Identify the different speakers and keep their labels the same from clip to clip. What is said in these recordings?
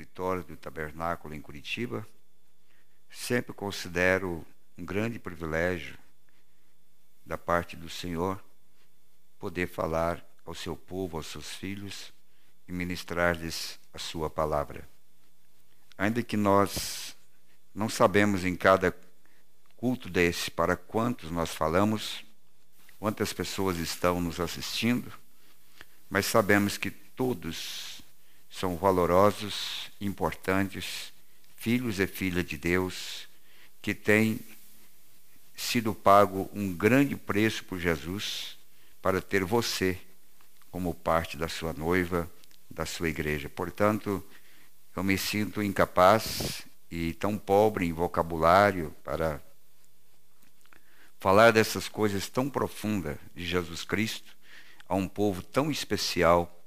Speaker 1: escritório do Tabernáculo em Curitiba. Sempre considero um grande privilégio da parte do Senhor poder falar ao seu povo, aos seus filhos e ministrar-lhes a sua palavra. Ainda que nós não sabemos em cada culto desse para quantos nós falamos, quantas pessoas estão nos assistindo, mas sabemos que todos são valorosos, importantes, filhos e filhas de Deus, que têm sido pago um grande preço por Jesus para ter você como parte da sua noiva, da sua igreja. Portanto, eu me sinto incapaz e tão pobre em vocabulário para falar dessas coisas tão profundas de Jesus Cristo a um povo tão especial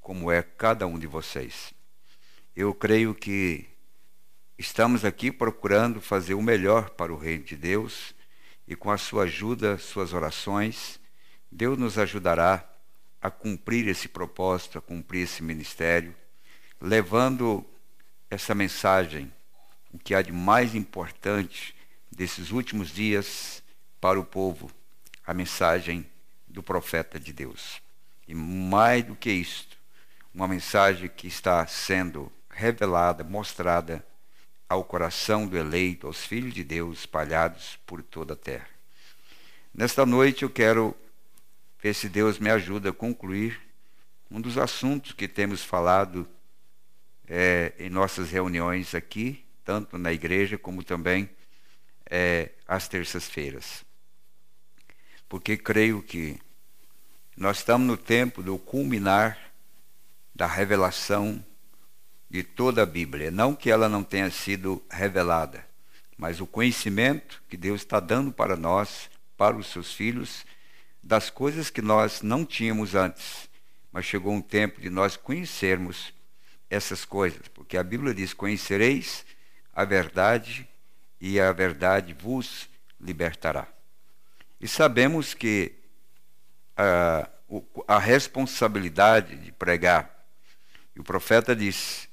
Speaker 1: como é cada um de vocês. Eu creio que estamos aqui procurando fazer o melhor para o reino de Deus e com a sua ajuda, suas orações, Deus nos ajudará a cumprir esse propósito, a cumprir esse ministério, levando essa mensagem, o que há de mais importante desses últimos dias para o povo, a mensagem do profeta de Deus. E mais do que isto, uma mensagem que está sendo revelada, mostrada ao coração do eleito, aos filhos de Deus espalhados por toda a terra. Nesta noite eu quero ver se Deus me ajuda a concluir um dos assuntos que temos falado é, em nossas reuniões aqui, tanto na igreja como também é, às terças-feiras. Porque creio que nós estamos no tempo do culminar da revelação de toda a Bíblia. Não que ela não tenha sido revelada, mas o conhecimento que Deus está dando para nós, para os seus filhos, das coisas que nós não tínhamos antes. Mas chegou um tempo de nós conhecermos essas coisas, porque a Bíblia diz: Conhecereis a verdade e a verdade vos libertará. E sabemos que a, ah, a responsabilidade de pregar o profeta disse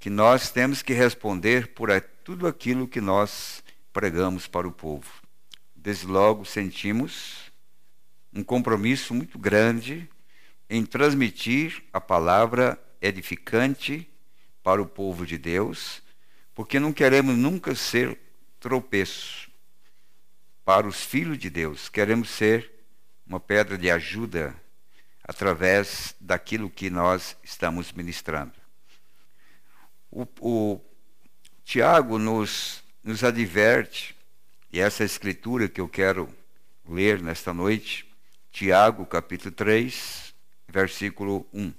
Speaker 1: que nós temos que responder por tudo aquilo que nós pregamos para o povo. Desde logo sentimos um compromisso muito grande em transmitir a palavra edificante para o povo de Deus, porque não queremos nunca ser tropeço para os filhos de Deus, queremos ser uma pedra de ajuda através daquilo que nós estamos ministrando. O, o Tiago nos, nos adverte, e essa é escritura que eu quero ler nesta noite, Tiago capítulo 3, versículo 1.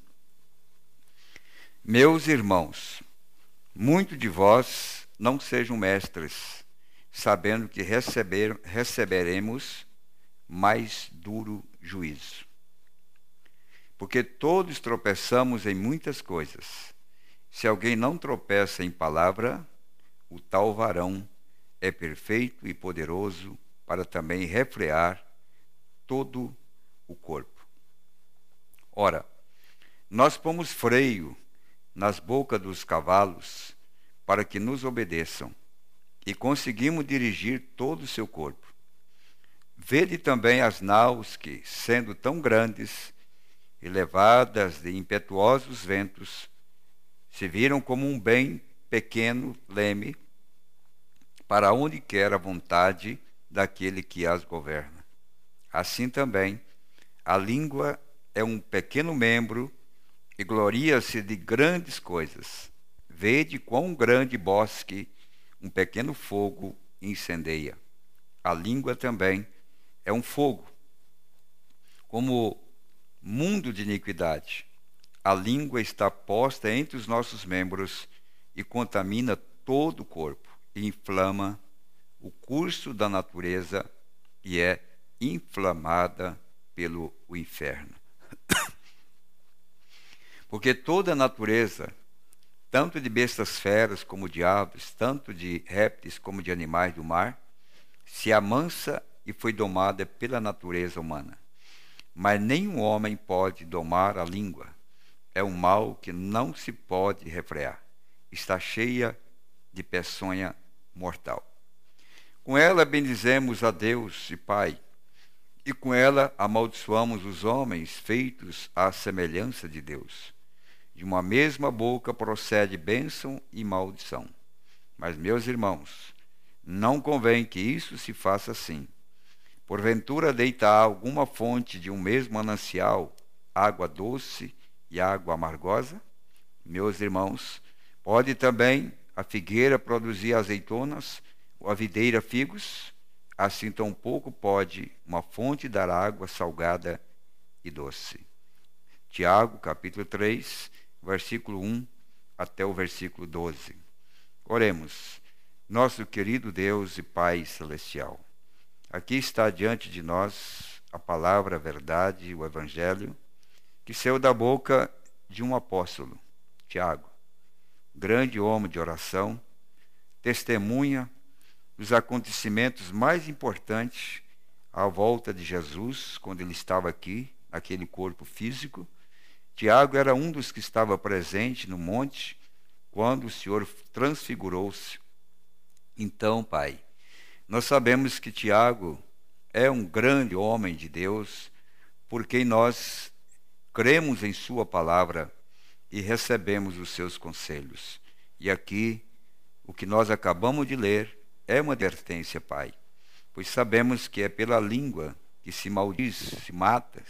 Speaker 1: Meus irmãos, muito de vós não sejam mestres, sabendo que receber, receberemos mais duro juízo porque todos tropeçamos em muitas coisas. Se alguém não tropeça em palavra, o tal varão é perfeito e poderoso para também refrear todo o corpo. Ora, nós pomos freio nas bocas dos cavalos para que nos obedeçam e conseguimos dirigir todo o seu corpo. Vede também as naus que, sendo tão grandes, e levadas de impetuosos ventos, se viram como um bem pequeno leme para onde quer a vontade daquele que as governa. Assim também, a língua é um pequeno membro e gloria-se de grandes coisas. Vede quão grande bosque um pequeno fogo incendeia. A língua também é um fogo. Como mundo de iniquidade. A língua está posta entre os nossos membros e contamina todo o corpo, e inflama o curso da natureza e é inflamada pelo o inferno. Porque toda a natureza, tanto de bestas feras como de aves, tanto de répteis como de animais do mar, se amansa e foi domada pela natureza humana mas nenhum homem pode domar a língua. É um mal que não se pode refrear. Está cheia de peçonha mortal. Com ela bendizemos a Deus e Pai, e com ela amaldiçoamos os homens feitos à semelhança de Deus. De uma mesma boca procede bênção e maldição. Mas, meus irmãos, não convém que isso se faça assim. Porventura deita alguma fonte de um mesmo manancial água doce e água amargosa? Meus irmãos, pode também a figueira produzir azeitonas ou a videira figos? Assim tampouco pode uma fonte dar água salgada e doce. Tiago, capítulo 3, versículo 1 até o versículo 12. Oremos. Nosso querido Deus e Pai celestial, Aqui está diante de nós a palavra, a verdade, o evangelho, que saiu da boca de um apóstolo, Tiago, grande homem de oração, testemunha dos acontecimentos mais importantes à volta de Jesus, quando ele estava aqui, naquele corpo físico. Tiago era um dos que estava presente no monte quando o Senhor transfigurou-se. Então, Pai, nós sabemos que Tiago é um grande homem de Deus, porque nós cremos em Sua palavra e recebemos os seus conselhos. E aqui, o que nós acabamos de ler é uma advertência, Pai, pois sabemos que é pela língua que se maldiz, se mata,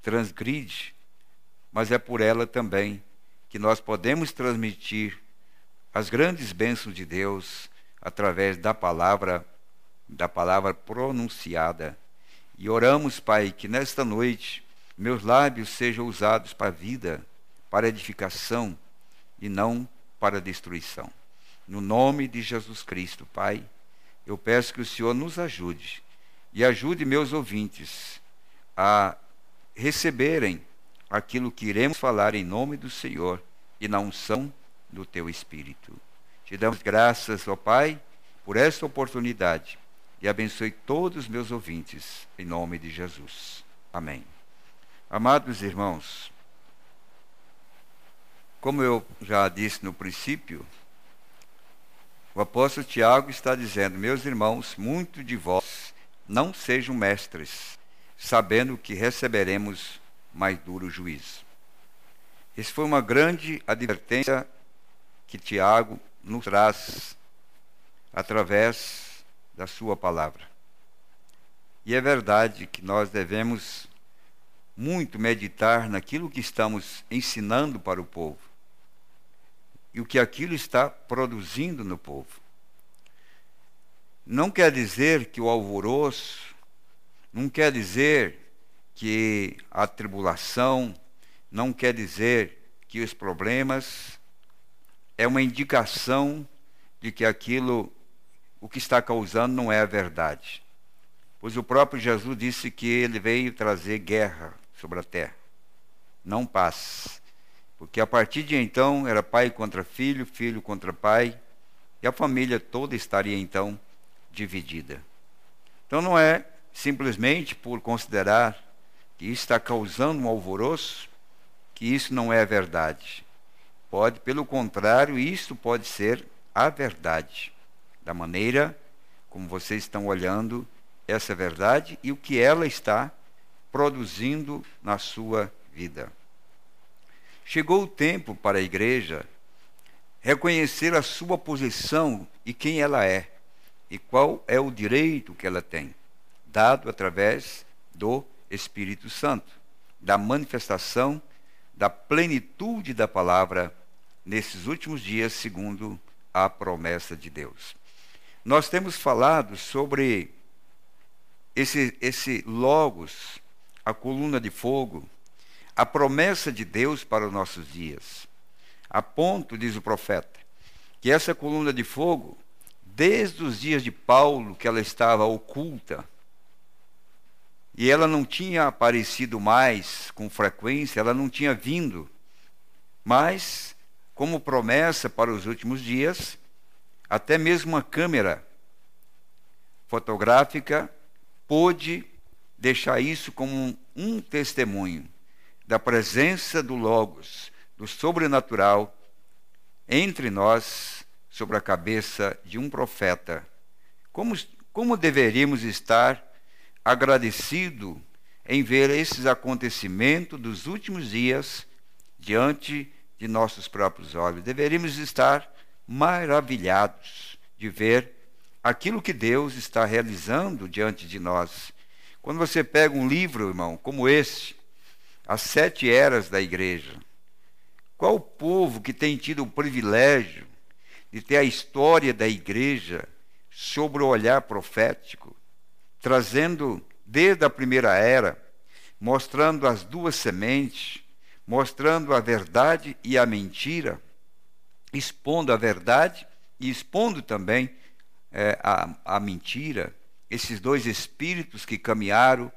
Speaker 1: transgride, mas é por ela também que nós podemos transmitir as grandes bênçãos de Deus através da palavra da palavra pronunciada. E oramos, Pai, que nesta noite meus lábios sejam usados para a vida, para a edificação e não para a destruição. No nome de Jesus Cristo, Pai, eu peço que o Senhor nos ajude e ajude meus ouvintes a receberem aquilo que iremos falar em nome do Senhor e na unção do teu Espírito. Te damos graças, ó Pai, por esta oportunidade e abençoe todos os meus ouvintes, em nome de Jesus. Amém. Amados irmãos, como eu já disse no princípio, o apóstolo Tiago está dizendo: Meus irmãos, muito de vós não sejam mestres, sabendo que receberemos mais duro juízo. Essa foi uma grande advertência que Tiago nos traz através da Sua palavra. E é verdade que nós devemos muito meditar naquilo que estamos ensinando para o povo e o que aquilo está produzindo no povo. Não quer dizer que o alvoroço, não quer dizer que a tribulação, não quer dizer que os problemas é uma indicação de que aquilo, o que está causando, não é a verdade. Pois o próprio Jesus disse que ele veio trazer guerra sobre a terra, não paz. Porque a partir de então era pai contra filho, filho contra pai, e a família toda estaria então dividida. Então não é simplesmente por considerar que isso está causando um alvoroço que isso não é a verdade. Pode, pelo contrário, isto pode ser a verdade. Da maneira como vocês estão olhando essa verdade e o que ela está produzindo na sua vida. Chegou o tempo para a igreja reconhecer a sua posição e quem ela é, e qual é o direito que ela tem, dado através do Espírito Santo, da manifestação da plenitude da palavra nesses últimos dias, segundo a promessa de Deus. Nós temos falado sobre esse, esse Logos, a coluna de fogo, a promessa de Deus para os nossos dias. A ponto, diz o profeta, que essa coluna de fogo, desde os dias de Paulo, que ela estava oculta, e ela não tinha aparecido mais com frequência, ela não tinha vindo, mas como promessa para os últimos dias, até mesmo uma câmera fotográfica pôde deixar isso como um testemunho da presença do Logos, do sobrenatural, entre nós, sobre a cabeça de um profeta. Como, como deveríamos estar agradecido em ver esses acontecimentos dos últimos dias diante de de nossos próprios olhos. Deveríamos estar maravilhados de ver aquilo que Deus está realizando diante de nós. Quando você pega um livro, irmão, como esse, As Sete Eras da Igreja, qual o povo que tem tido o privilégio de ter a história da igreja sobre o olhar profético, trazendo desde a primeira era, mostrando as duas sementes, mostrando a verdade e a mentira, expondo a verdade e expondo também é, a, a mentira, esses dois espíritos que caminharam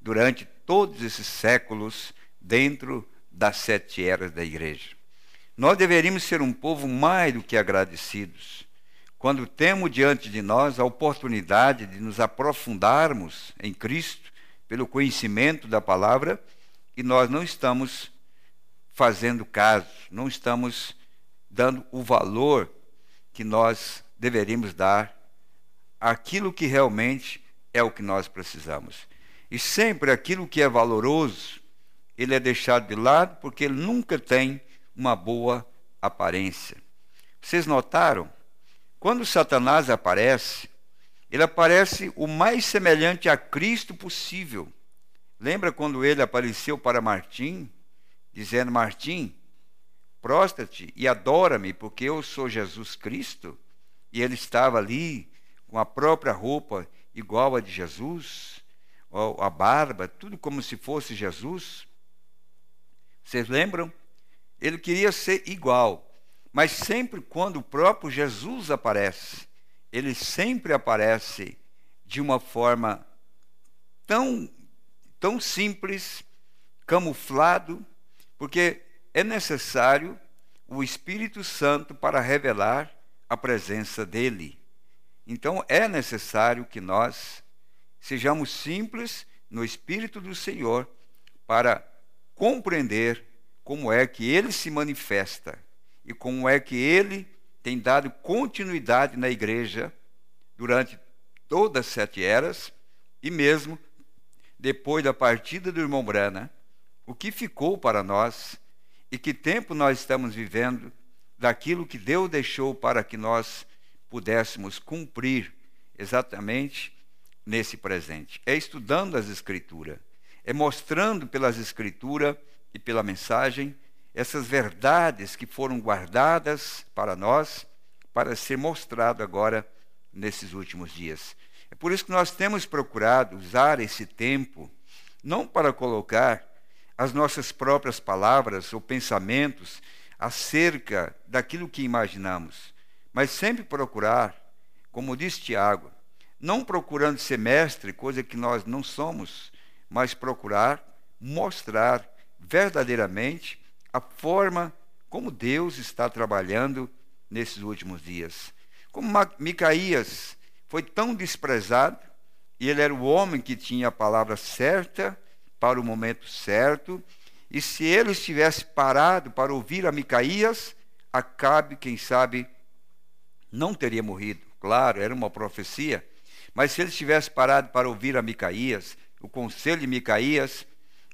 Speaker 1: durante todos esses séculos dentro das sete eras da igreja. Nós deveríamos ser um povo mais do que agradecidos quando temos diante de nós a oportunidade de nos aprofundarmos em Cristo pelo conhecimento da palavra e nós não estamos fazendo caso, não estamos dando o valor que nós deveríamos dar àquilo que realmente é o que nós precisamos. E sempre aquilo que é valoroso, ele é deixado de lado porque ele nunca tem uma boa aparência. Vocês notaram? Quando Satanás aparece, ele aparece o mais semelhante a Cristo possível. Lembra quando ele apareceu para Martim? dizendo: Martim, prostra-te e adora-me, porque eu sou Jesus Cristo. E ele estava ali com a própria roupa igual a de Jesus, a barba, tudo como se fosse Jesus. Vocês lembram? Ele queria ser igual, mas sempre quando o próprio Jesus aparece, ele sempre aparece de uma forma tão tão simples, camuflado, porque é necessário o Espírito Santo para revelar a presença dele. Então é necessário que nós sejamos simples no Espírito do Senhor para compreender como é que ele se manifesta e como é que ele tem dado continuidade na igreja durante todas as sete eras e mesmo depois da partida do irmão Brana o que ficou para nós e que tempo nós estamos vivendo daquilo que Deus deixou para que nós pudéssemos cumprir exatamente nesse presente. É estudando as Escrituras, é mostrando pelas Escrituras e pela mensagem essas verdades que foram guardadas para nós para ser mostrado agora nesses últimos dias. É por isso que nós temos procurado usar esse tempo não para colocar as nossas próprias palavras ou pensamentos acerca daquilo que imaginamos, mas sempre procurar, como diz Tiago, não procurando ser mestre, coisa que nós não somos, mas procurar mostrar verdadeiramente a forma como Deus está trabalhando nesses últimos dias. Como Micaías foi tão desprezado, e ele era o homem que tinha a palavra certa, para o momento certo, e se ele estivesse parado para ouvir a Micaías, Acabe, quem sabe, não teria morrido. Claro, era uma profecia, mas se ele estivesse parado para ouvir a Micaías, o conselho de Micaías,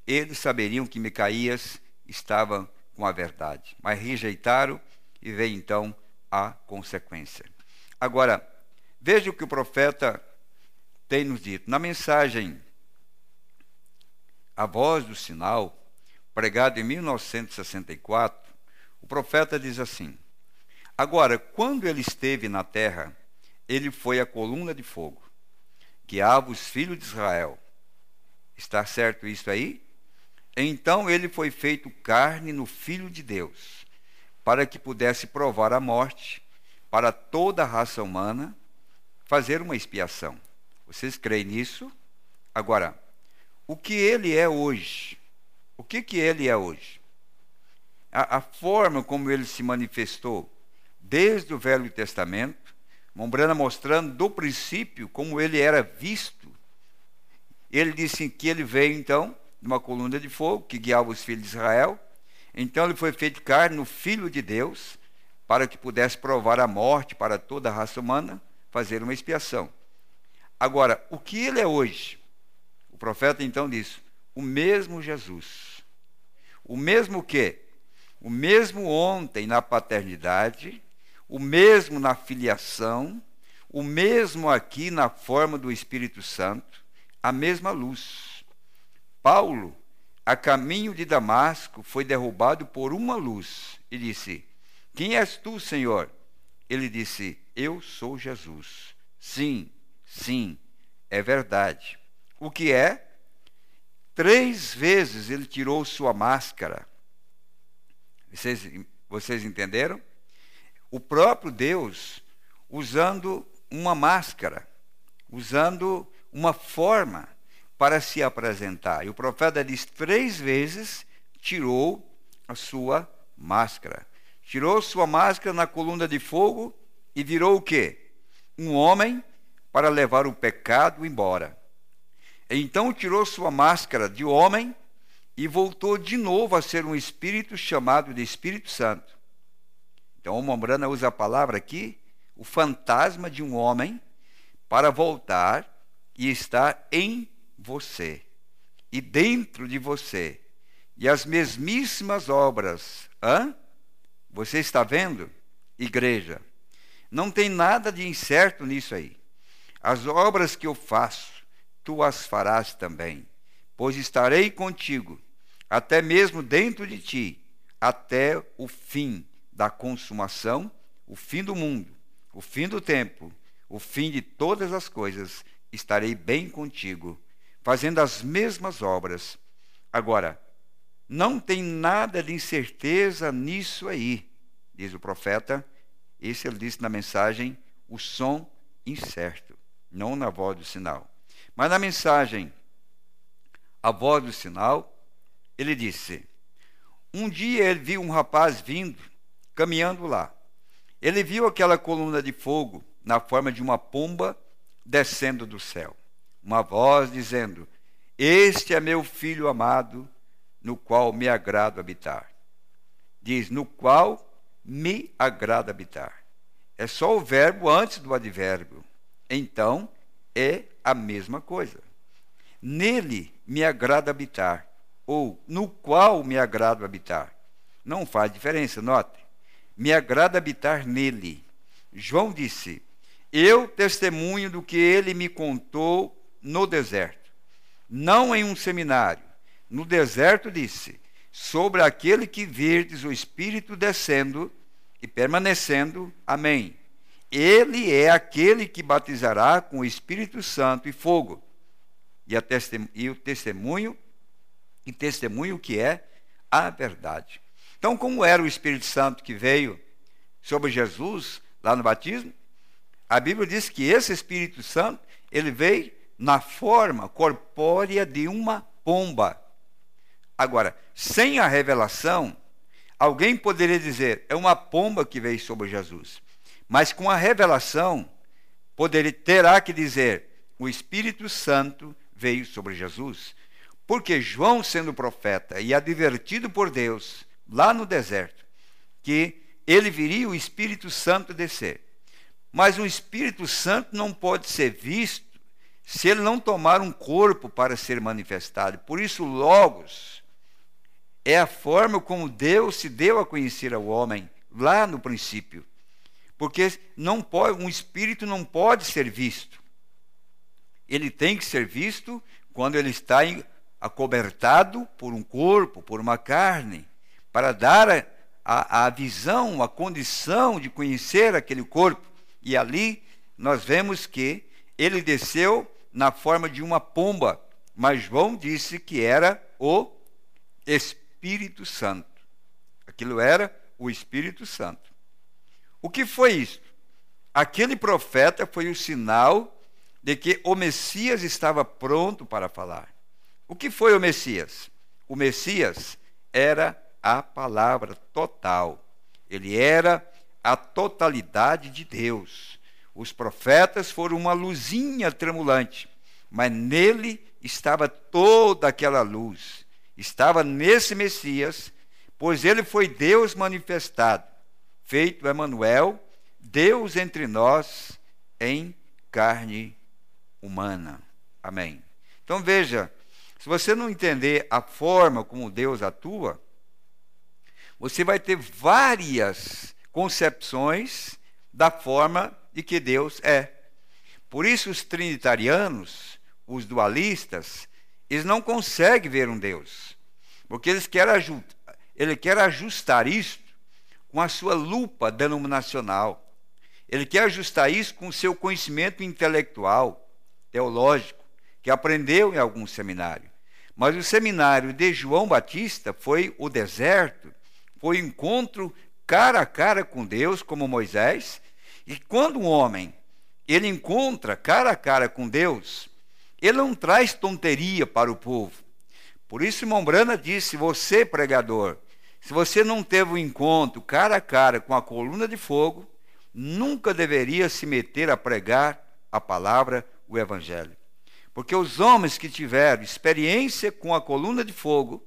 Speaker 1: eles saberiam que Micaías estava com a verdade. Mas rejeitaram e veio então a consequência. Agora, veja o que o profeta tem nos dito. Na mensagem a Voz do Sinal, pregado em 1964, o profeta diz assim: Agora, quando ele esteve na terra, ele foi a coluna de fogo, guiava os filhos de Israel. Está certo isso aí? Então ele foi feito carne no Filho de Deus, para que pudesse provar a morte para toda a raça humana, fazer uma expiação. Vocês creem nisso? Agora, o que ele é hoje. O que, que ele é hoje? A, a forma como ele se manifestou desde o Velho Testamento, Mombrana mostrando do princípio como ele era visto. Ele disse que ele veio então de uma coluna de fogo que guiava os filhos de Israel. Então ele foi feito carne no Filho de Deus para que pudesse provar a morte para toda a raça humana, fazer uma expiação. Agora, o que ele é hoje? O profeta então diz: o mesmo Jesus, o mesmo que? O mesmo ontem na paternidade, o mesmo na filiação, o mesmo aqui na forma do Espírito Santo, a mesma luz. Paulo, a caminho de Damasco, foi derrubado por uma luz e disse: Quem és tu, Senhor? Ele disse: Eu sou Jesus. Sim, sim, é verdade o que é? Três vezes ele tirou sua máscara. Vocês, vocês entenderam? O próprio Deus usando uma máscara, usando uma forma para se apresentar. E o profeta diz: três vezes tirou a sua máscara. Tirou sua máscara na coluna de fogo e virou o quê? Um homem para levar o pecado embora. Então tirou sua máscara de homem e voltou de novo a ser um espírito chamado de Espírito Santo. Então, o Mombrana usa a palavra aqui, o fantasma de um homem, para voltar e estar em você e dentro de você. E as mesmíssimas obras. Hã? Você está vendo? Igreja. Não tem nada de incerto nisso aí. As obras que eu faço tu as farás também, pois estarei contigo, até mesmo dentro de ti, até o fim da consumação, o fim do mundo, o fim do tempo, o fim de todas as coisas, estarei bem contigo, fazendo as mesmas obras. Agora, não tem nada de incerteza nisso aí, diz o profeta. Esse ele disse na mensagem, o som incerto, não na voz do sinal. Mas na mensagem A Voz do Sinal, ele disse: Um dia ele viu um rapaz vindo, caminhando lá. Ele viu aquela coluna de fogo na forma de uma pomba descendo do céu. Uma voz dizendo: Este é meu filho amado, no qual me agrado habitar. Diz: No qual me agrada habitar. É só o verbo antes do advérbio. Então, é a mesma coisa. Nele me agrada habitar, ou no qual me agrado habitar. Não faz diferença, note. Me agrada habitar nele. João disse: Eu testemunho do que ele me contou no deserto, não em um seminário. No deserto disse: Sobre aquele que verdes o Espírito descendo e permanecendo. Amém ele é aquele que batizará com o Espírito Santo e fogo. E, testemunho, e o testemunho, e testemunho que é a verdade. Então, como era o Espírito Santo que veio sobre Jesus lá no batismo? A Bíblia diz que esse Espírito Santo, ele veio na forma corpórea de uma pomba. Agora, sem a revelação, alguém poderia dizer: é uma pomba que veio sobre Jesus. Mas com a revelação, poder, terá que dizer: o Espírito Santo veio sobre Jesus. Porque João, sendo profeta e advertido por Deus, lá no deserto, que ele viria o Espírito Santo descer. Mas o Espírito Santo não pode ser visto se ele não tomar um corpo para ser manifestado. Por isso, Logos é a forma como Deus se deu a conhecer ao homem lá no princípio. Porque não pode, um espírito não pode ser visto. Ele tem que ser visto quando ele está acobertado por um corpo, por uma carne, para dar a, a, a visão, a condição de conhecer aquele corpo. E ali nós vemos que ele desceu na forma de uma pomba, mas João disse que era o Espírito Santo. Aquilo era o Espírito Santo. O que foi isso? Aquele profeta foi o sinal de que o Messias estava pronto para falar. O que foi o Messias? O Messias era a palavra total. Ele era a totalidade de Deus. Os profetas foram uma luzinha tremulante, mas nele estava toda aquela luz. Estava nesse Messias, pois ele foi Deus manifestado feito Emanuel, Deus entre nós em carne humana. Amém. Então veja, se você não entender a forma como Deus atua, você vai ter várias concepções da forma de que Deus é. Por isso os trinitarianos, os dualistas, eles não conseguem ver um Deus, porque eles querem, ele quer ajustar isto com a sua lupa denominacional. Ele quer ajustar isso com o seu conhecimento intelectual, teológico, que aprendeu em algum seminário. Mas o seminário de João Batista foi o deserto, foi o encontro cara a cara com Deus, como Moisés. E quando um homem ele encontra cara a cara com Deus, ele não traz tonteria para o povo. Por isso, Mombrana disse: Você, pregador, se você não teve um encontro cara a cara com a coluna de fogo, nunca deveria se meter a pregar a palavra, o evangelho. Porque os homens que tiveram experiência com a coluna de fogo,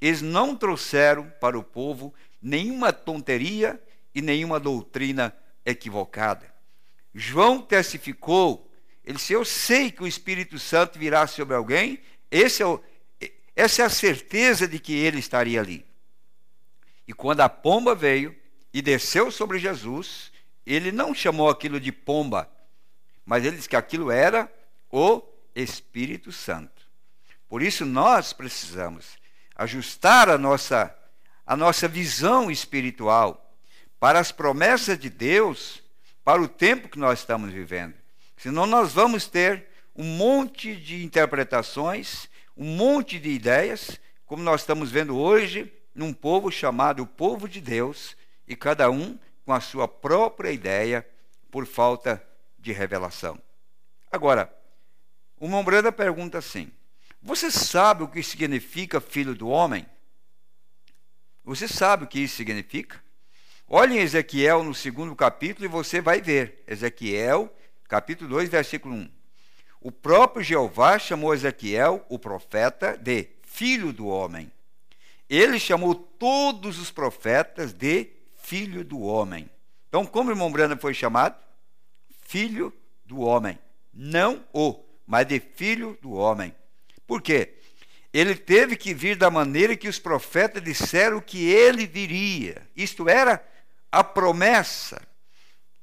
Speaker 1: eles não trouxeram para o povo nenhuma tonteria e nenhuma doutrina equivocada. João testificou, ele disse: Eu sei que o Espírito Santo virá sobre alguém, é o, essa é a certeza de que ele estaria ali. E quando a pomba veio e desceu sobre Jesus, ele não chamou aquilo de pomba, mas ele disse que aquilo era o Espírito Santo. Por isso nós precisamos ajustar a nossa a nossa visão espiritual para as promessas de Deus, para o tempo que nós estamos vivendo. Senão nós vamos ter um monte de interpretações, um monte de ideias, como nós estamos vendo hoje, num povo chamado povo de Deus, e cada um com a sua própria ideia por falta de revelação. Agora, o Mombranda pergunta assim: Você sabe o que significa filho do homem? Você sabe o que isso significa? Olhe em Ezequiel no segundo capítulo e você vai ver. Ezequiel, capítulo 2, versículo 1. O próprio Jeová chamou Ezequiel, o profeta, de filho do homem ele chamou todos os profetas de filho do homem. Então, como o irmão Brana foi chamado? Filho do homem. Não o, mas de filho do homem. Por quê? Ele teve que vir da maneira que os profetas disseram que ele viria. Isto era a promessa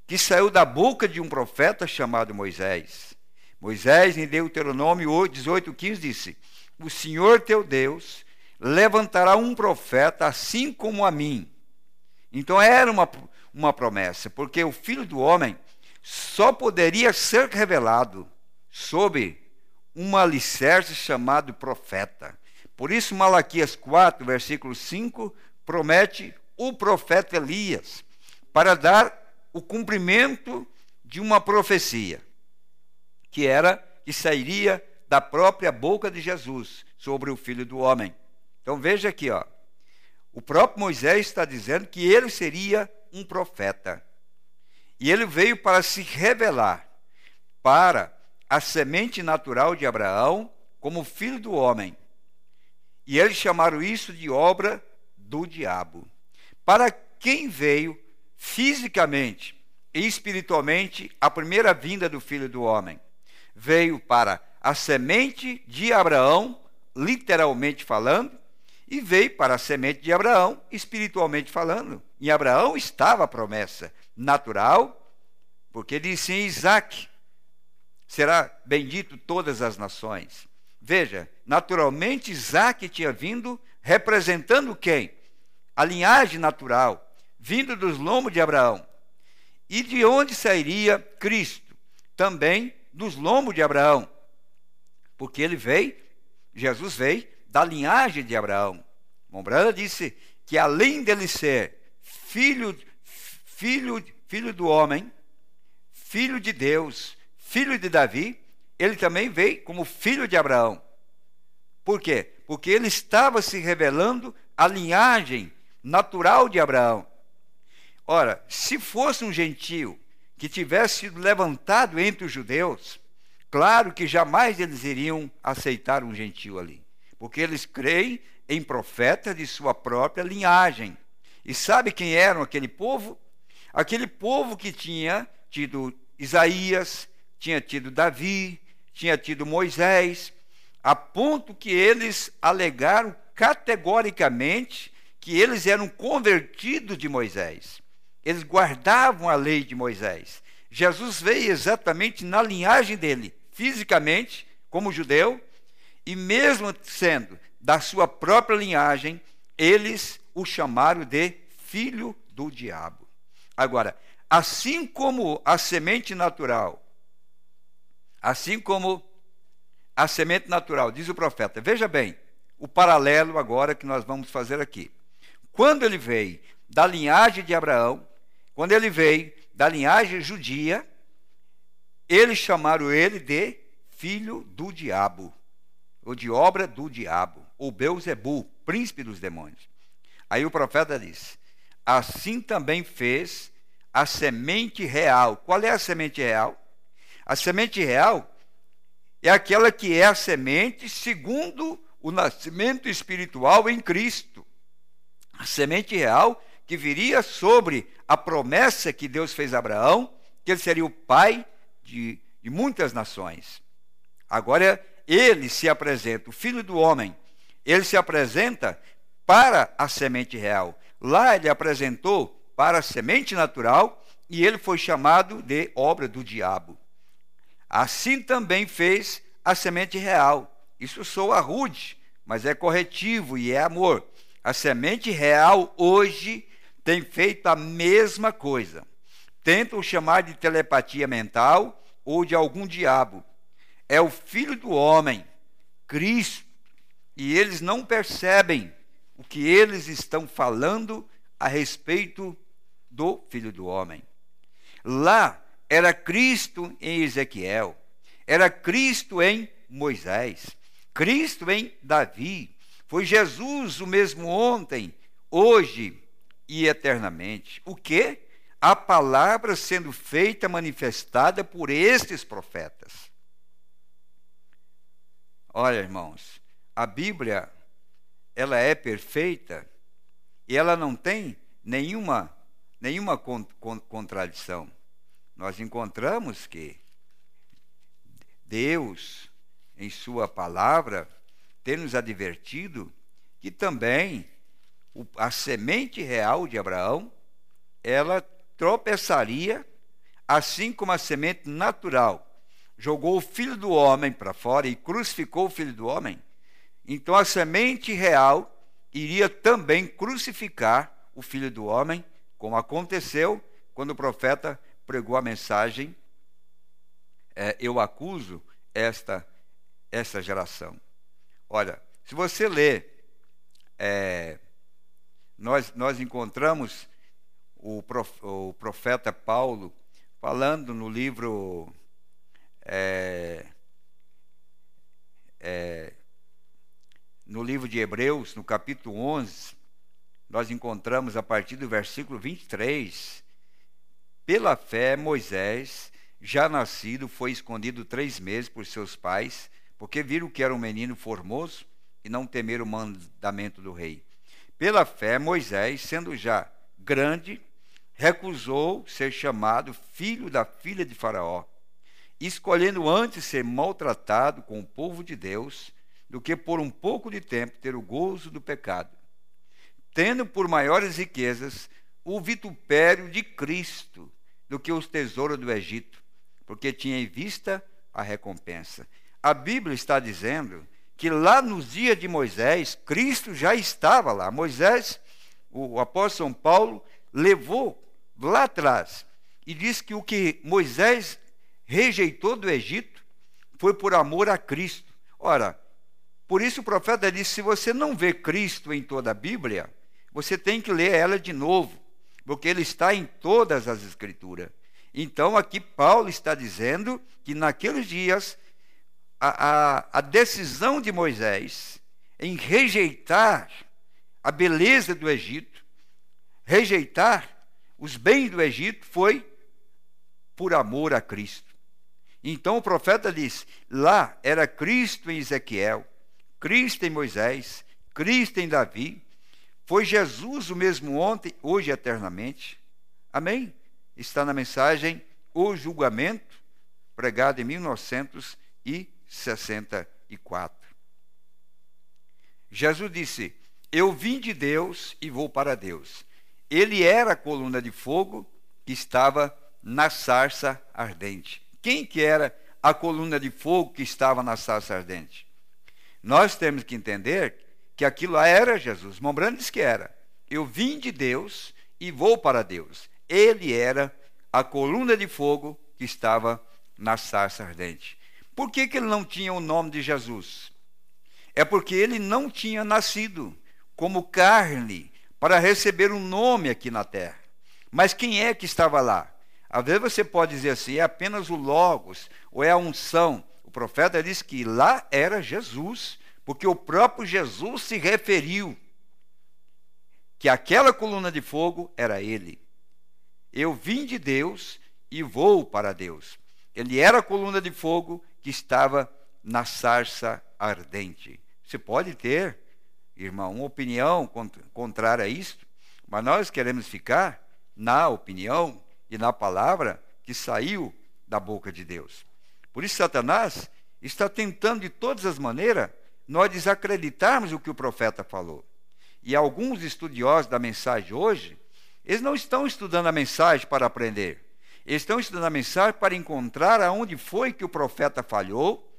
Speaker 1: que saiu da boca de um profeta chamado Moisés. Moisés, em Deuteronômio 18, 15, disse: O Senhor teu Deus levantará um profeta assim como a mim. Então era uma, uma promessa, porque o filho do homem só poderia ser revelado sob um alicerce chamado profeta. Por isso, Malaquias 4, versículo 5, promete o profeta Elias para dar o cumprimento de uma profecia que era que sairia da própria boca de Jesus sobre o filho do homem. Então veja aqui, ó. O próprio Moisés está dizendo que ele seria um profeta. E ele veio para se revelar para a semente natural de Abraão como filho do homem. E eles chamaram isso de obra do diabo. Para quem veio fisicamente e espiritualmente a primeira vinda do filho do homem? Veio para a semente de Abraão, literalmente falando, e veio para a semente de Abraão, espiritualmente falando. Em Abraão estava a promessa natural, porque disse em Isaac: será bendito todas as nações. Veja, naturalmente Isaac tinha vindo representando quem? A linhagem natural, vindo dos lombos de Abraão. E de onde sairia Cristo? Também dos lombos de Abraão. Porque ele veio, Jesus veio da linhagem de Abraão. Mombrana disse que além dele ser filho, filho, filho do homem, filho de Deus, filho de Davi, ele também veio como filho de Abraão. Por quê? Porque ele estava se revelando a linhagem natural de Abraão. Ora, se fosse um gentio que tivesse sido levantado entre os judeus, claro que jamais eles iriam aceitar um gentio ali porque eles creem em profetas de sua própria linhagem. E sabe quem eram aquele povo? Aquele povo que tinha tido Isaías, tinha tido Davi, tinha tido Moisés, a ponto que eles alegaram categoricamente que eles eram convertidos de Moisés. Eles guardavam a lei de Moisés. Jesus veio exatamente na linhagem dele, fisicamente, como judeu, e mesmo sendo da sua própria linhagem, eles o chamaram de filho do diabo. Agora, assim como a semente natural, assim como a semente natural, diz o profeta, veja bem o paralelo agora que nós vamos fazer aqui. Quando ele veio da linhagem de Abraão, quando ele veio da linhagem judia, eles chamaram ele de filho do diabo ou de obra do diabo, ou Beuzebu, príncipe dos demônios. Aí o profeta diz: Assim também fez a semente real. Qual é a semente real? A semente real é aquela que é a semente segundo o nascimento espiritual em Cristo. A semente real que viria sobre a promessa que Deus fez a Abraão, que ele seria o pai de, de muitas nações. Agora ele se apresenta, o filho do homem, ele se apresenta para a semente real. Lá ele apresentou para a semente natural e ele foi chamado de obra do diabo. Assim também fez a semente real. Isso soa rude, mas é corretivo e é amor. A semente real hoje tem feito a mesma coisa. Tentam chamar de telepatia mental ou de algum diabo, é o filho do homem, Cristo, e eles não percebem o que eles estão falando a respeito do filho do homem. Lá era Cristo em Ezequiel, era Cristo em Moisés, Cristo em Davi. Foi Jesus o mesmo ontem, hoje e eternamente. O que? A palavra sendo feita, manifestada por estes profetas. Olha, irmãos, a Bíblia ela é perfeita e ela não tem nenhuma nenhuma con con contradição. Nós encontramos que Deus, em sua palavra, tem nos advertido que também o, a semente real de Abraão, ela tropeçaria assim como a semente natural jogou o filho do homem para fora e crucificou o filho do homem, então a semente real iria também crucificar o filho do homem, como aconteceu quando o profeta pregou a mensagem: é, Eu acuso esta, esta geração. Olha, se você lê, é, nós, nós encontramos o, prof, o profeta Paulo falando no livro é, é, no livro de Hebreus, no capítulo 11, nós encontramos a partir do versículo 23, pela fé Moisés, já nascido, foi escondido três meses por seus pais, porque viram que era um menino formoso e não temeram o mandamento do rei. Pela fé Moisés, sendo já grande, recusou ser chamado filho da filha de Faraó, escolhendo antes ser maltratado com o povo de Deus do que por um pouco de tempo ter o gozo do pecado, tendo por maiores riquezas o vitupério de Cristo do que os tesouros do Egito, porque tinha em vista a recompensa. A Bíblia está dizendo que lá nos dias de Moisés, Cristo já estava lá. Moisés, o apóstolo São Paulo, levou lá atrás e diz que o que Moisés rejeitou do Egito foi por amor a Cristo. Ora, por isso o profeta disse: se você não vê Cristo em toda a Bíblia, você tem que ler ela de novo, porque ele está em todas as Escrituras. Então, aqui Paulo está dizendo que naqueles dias a, a, a decisão de Moisés em rejeitar a beleza do Egito, rejeitar os bens do Egito, foi por amor a Cristo. Então o profeta diz: lá era Cristo em Ezequiel, Cristo em Moisés, Cristo em Davi. Foi Jesus o mesmo ontem, hoje e eternamente. Amém? Está na mensagem O Julgamento, pregada em 1964. Jesus disse: Eu vim de Deus e vou para Deus. Ele era a coluna de fogo que estava na sarça ardente. Quem que era a coluna de fogo que estava na sarça ardente? Nós temos que entender que aquilo era Jesus. Mombrando disse que era. Eu vim de Deus e vou para Deus. Ele era a coluna de fogo que estava na sarça ardente. Por que, que ele não tinha o nome de Jesus? É porque ele não tinha nascido como carne para receber um nome aqui na terra. Mas quem é que estava lá? Às vezes você pode dizer assim, é apenas o Logos, ou é a unção. O profeta diz que lá era Jesus, porque o próprio Jesus se referiu que aquela coluna de fogo era ele. Eu vim de Deus e vou para Deus. Ele era a coluna de fogo que estava na sarça ardente. Você pode ter, irmão, uma opinião contrária a isso, mas nós queremos ficar na opinião e na palavra que saiu da boca de Deus. Por isso, Satanás está tentando de todas as maneiras nós desacreditarmos o que o profeta falou. E alguns estudiosos da mensagem hoje, eles não estão estudando a mensagem para aprender. Eles estão estudando a mensagem para encontrar aonde foi que o profeta falhou,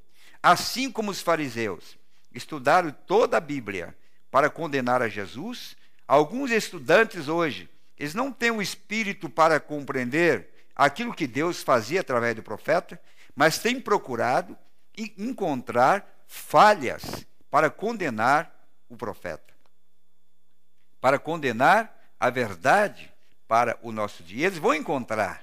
Speaker 1: assim como os fariseus estudaram toda a Bíblia para condenar a Jesus. Alguns estudantes hoje eles não têm o espírito para compreender aquilo que Deus fazia através do profeta, mas têm procurado encontrar falhas para condenar o profeta, para condenar a verdade para o nosso dia. Eles vão encontrar,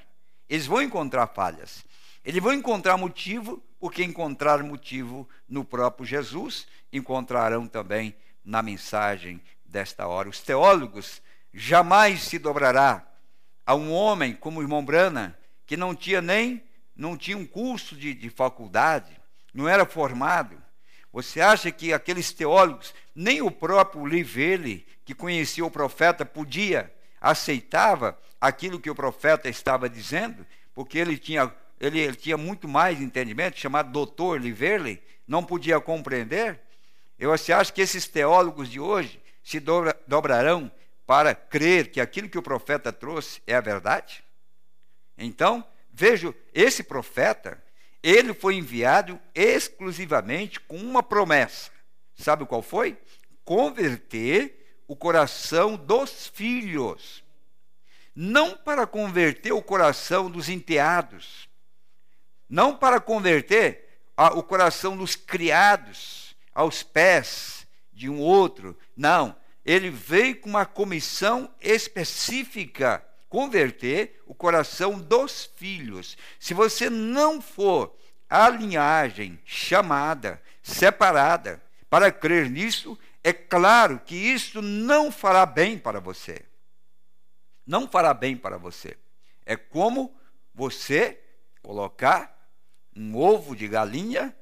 Speaker 1: eles vão encontrar falhas. Eles vão encontrar motivo, porque encontrar motivo no próprio Jesus, encontrarão também na mensagem desta hora. Os teólogos jamais se dobrará a um homem como o irmão Brana, que não tinha nem não tinha um curso de, de faculdade, não era formado. Você acha que aqueles teólogos, nem o próprio Livelli, que conhecia o profeta, podia, aceitava aquilo que o profeta estava dizendo, porque ele tinha, ele, ele tinha muito mais entendimento, chamado doutor Livelli, não podia compreender? Eu, você acha que esses teólogos de hoje se dobra, dobrarão para crer que aquilo que o profeta trouxe é a verdade? Então, vejo, esse profeta, ele foi enviado exclusivamente com uma promessa. Sabe qual foi? Converter o coração dos filhos. Não para converter o coração dos enteados. Não para converter a, ah, o coração dos criados aos pés de um outro. Não ele veio com uma comissão específica converter o coração dos filhos. Se você não for a linhagem chamada, separada, para crer nisso, é claro que isso não fará bem para você. Não fará bem para você. É como você colocar um ovo de galinha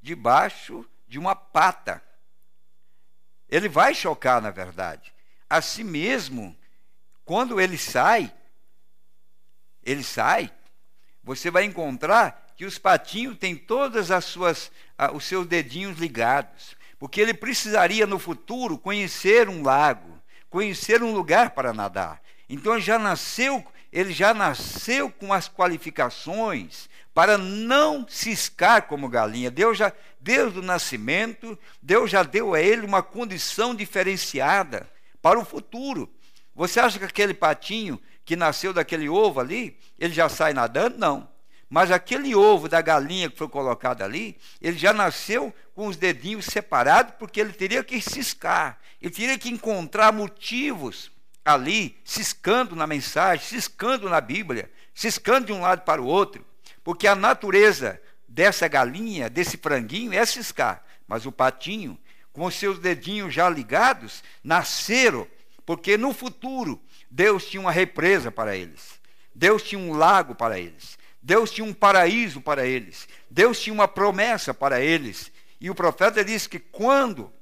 Speaker 1: debaixo de uma pata ele vai chocar, na verdade. Assim mesmo, quando ele sai, ele sai, você vai encontrar que os patinhos têm todas as suas ah, os seus dedinhos ligados, porque ele precisaria no futuro conhecer um lago, conhecer um lugar para nadar. Então já nasceu, ele já nasceu com as qualificações para não ciscar como galinha. Deus já desde o nascimento, Deus já deu a ele uma condição diferenciada para o futuro. Você acha que aquele patinho que nasceu daquele ovo ali, ele já sai nadando? Não. Mas aquele ovo da galinha que foi colocado ali, ele já nasceu com os dedinhos separados, porque ele teria que ciscar, ele teria que encontrar motivos ali, ciscando na mensagem, ciscando na Bíblia, ciscando de um lado para o outro, porque a natureza dessa galinha, desse franguinho, é ciscar. Mas o patinho, com os seus dedinhos já ligados, nasceram, porque no futuro Deus tinha uma represa para eles, Deus tinha um lago para eles, Deus tinha um paraíso para eles, Deus tinha uma promessa para eles. E o profeta disse que quando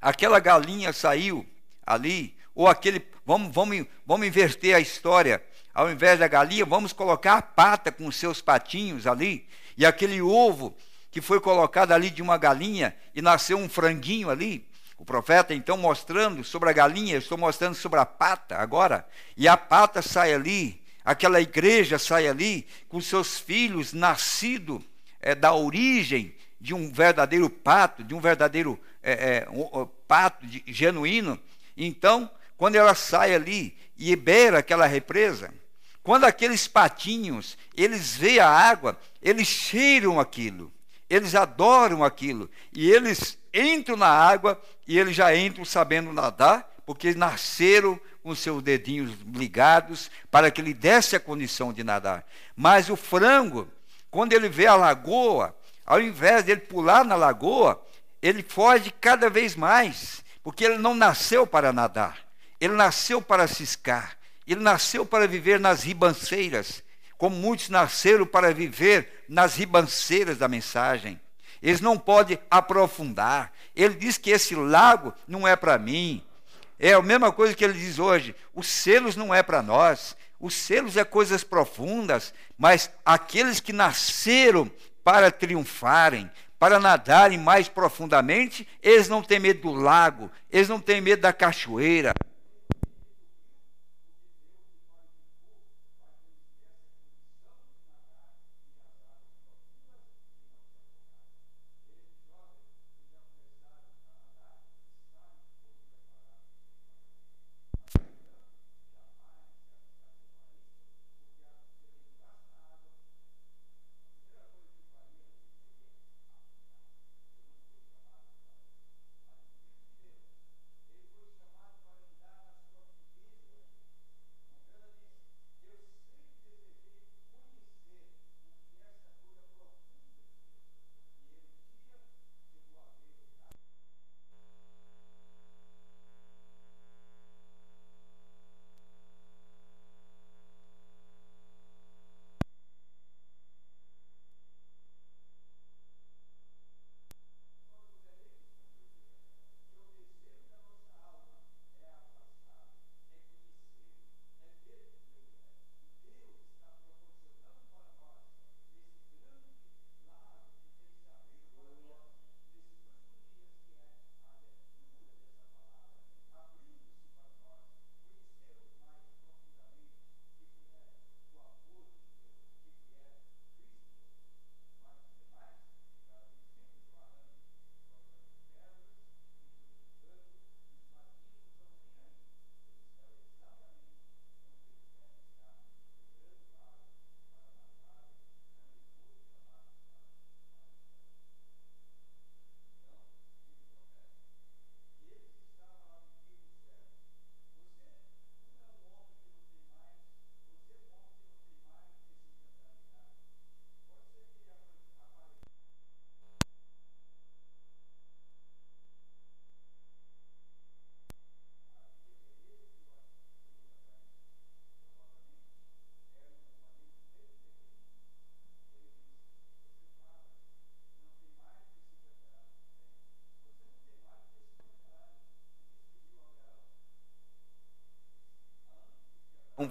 Speaker 1: aquela galinha saiu ali, ou aquele. Vamos, vamos, vamos inverter a história. Ao invés da galinha, vamos colocar a pata com os seus patinhos ali. E aquele ovo que foi colocado ali de uma galinha e nasceu um franguinho ali, o profeta então mostrando sobre a galinha, eu estou mostrando sobre a pata agora, e a pata sai ali, aquela igreja sai ali com seus filhos nascido é, da origem de um verdadeiro pato, de um verdadeiro é, é, um, um, pato de, genuíno. Então, quando ela sai ali e beira aquela represa, quando aqueles patinhos, eles veem a água, eles cheiram aquilo, eles adoram aquilo, e eles entram na água e eles já entram sabendo nadar, porque nasceram com seus dedinhos ligados para que lhe desse a condição de nadar. Mas o frango, quando ele vê a lagoa, ao invés dele pular na lagoa, ele foge cada vez mais, porque ele não nasceu para nadar, ele nasceu para ciscar. Ele nasceu para viver nas ribanceiras, como muitos nasceram para viver nas ribanceiras da mensagem. Eles não podem aprofundar. Ele diz que esse lago não é para mim. É a mesma coisa que ele diz hoje: os selos não é para nós. Os selos é coisas profundas, mas aqueles que nasceram para triunfarem, para nadarem mais profundamente, eles não têm medo do lago, eles não têm medo da cachoeira,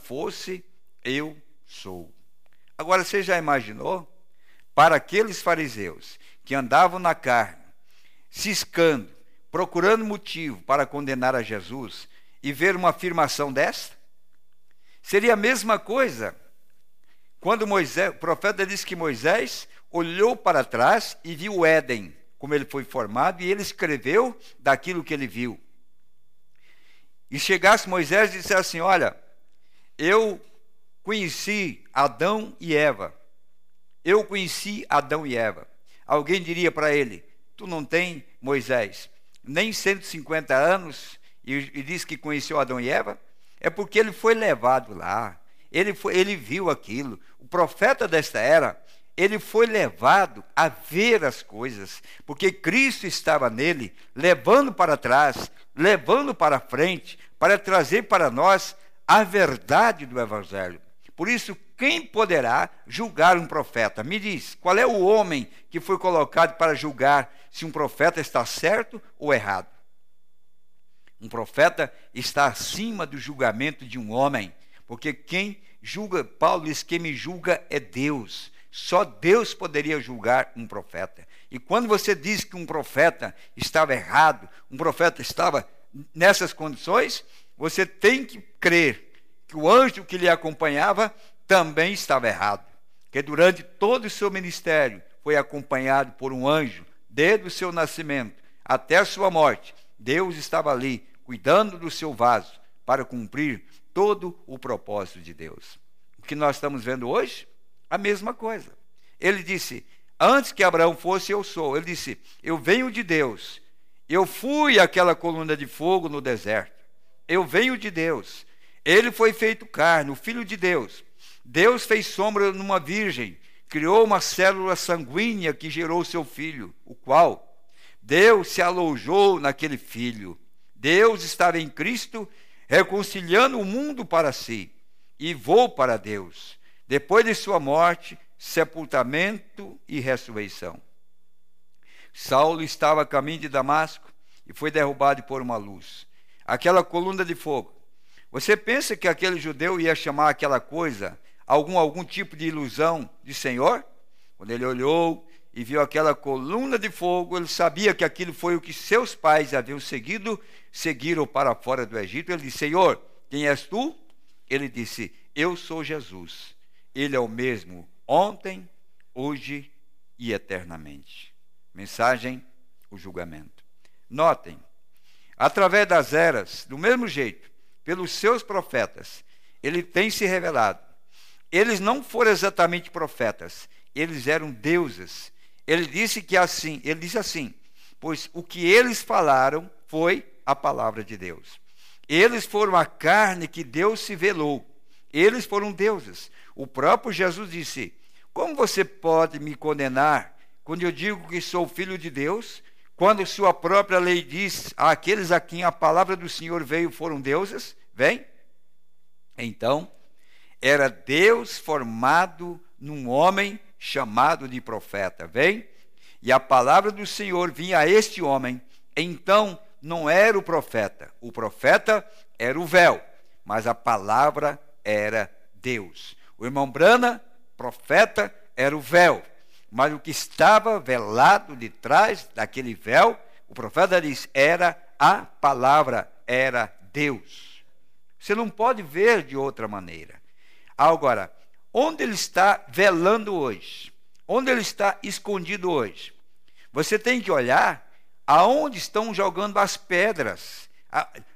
Speaker 1: fosse, eu sou. Agora você já imaginou? Para aqueles fariseus que andavam na carne, ciscando, procurando motivo para condenar a Jesus e ver uma afirmação desta? Seria a mesma coisa quando Moisés, o profeta disse que Moisés olhou para trás e viu o Éden, como ele foi formado, e ele escreveu daquilo que ele viu. E chegasse Moisés e dissesse assim: Olha, eu conheci Adão e Eva. Eu conheci Adão e Eva. Alguém diria para ele: Tu não tem Moisés nem 150 anos e, e diz que conheceu Adão e Eva? É porque ele foi levado lá. Ele, foi, ele viu aquilo. O profeta desta era, ele foi levado a ver as coisas, porque Cristo estava nele, levando para trás, levando para frente, para trazer para nós a verdade do Evangelho. Por isso, quem poderá julgar um profeta? Me diz, qual é o homem que foi colocado para julgar se um profeta está certo ou errado? Um profeta está acima do julgamento de um homem, porque quem julga, Paulo diz: quem me julga é Deus. Só Deus poderia julgar um profeta. E quando você diz que um profeta estava errado, um profeta estava nessas condições, você tem que crer que o anjo que lhe acompanhava também estava errado. Que durante todo o seu ministério foi acompanhado por um anjo, desde o seu nascimento até a sua morte. Deus estava ali, cuidando do seu vaso, para cumprir todo o propósito de Deus. O que nós estamos vendo hoje? A mesma coisa. Ele disse: Antes que Abraão fosse, eu sou. Ele disse: Eu venho de Deus. Eu fui aquela coluna de fogo no deserto. Eu venho de Deus. Ele foi feito carne, o Filho de Deus. Deus fez sombra numa virgem, criou uma célula sanguínea que gerou seu filho, o qual Deus se alojou naquele filho. Deus estava em Cristo, reconciliando o mundo para si, e vou para Deus, depois de sua morte, sepultamento e ressurreição. Saulo estava a caminho de Damasco e foi derrubado por uma luz aquela coluna de fogo. Você pensa que aquele judeu ia chamar aquela coisa algum algum tipo de ilusão de Senhor? Quando ele olhou e viu aquela coluna de fogo, ele sabia que aquilo foi o que seus pais haviam seguido, seguiram para fora do Egito. Ele disse: Senhor, quem és tu? Ele disse: Eu sou Jesus. Ele é o mesmo ontem, hoje e eternamente. Mensagem: o julgamento. Notem através das eras, do mesmo jeito, pelos seus profetas, ele tem se revelado. Eles não foram exatamente profetas, eles eram deuses. Ele disse que assim, ele disse assim: "Pois o que eles falaram foi a palavra de Deus. Eles foram a carne que Deus se velou. Eles foram deuses. O próprio Jesus disse: Como você pode me condenar quando eu digo que sou filho de Deus? quando sua própria lei diz aqueles a quem a palavra do Senhor veio foram deuses, vem? Então, era Deus formado num homem chamado de profeta, vem? E a palavra do Senhor vinha a este homem. Então, não era o profeta, o profeta era o véu, mas a palavra era Deus. O irmão Brana, profeta, era o véu mas o que estava velado de trás daquele véu, o profeta diz, era a palavra, era Deus. Você não pode ver de outra maneira. Agora, onde ele está velando hoje? Onde ele está escondido hoje? Você tem que olhar aonde estão jogando as pedras,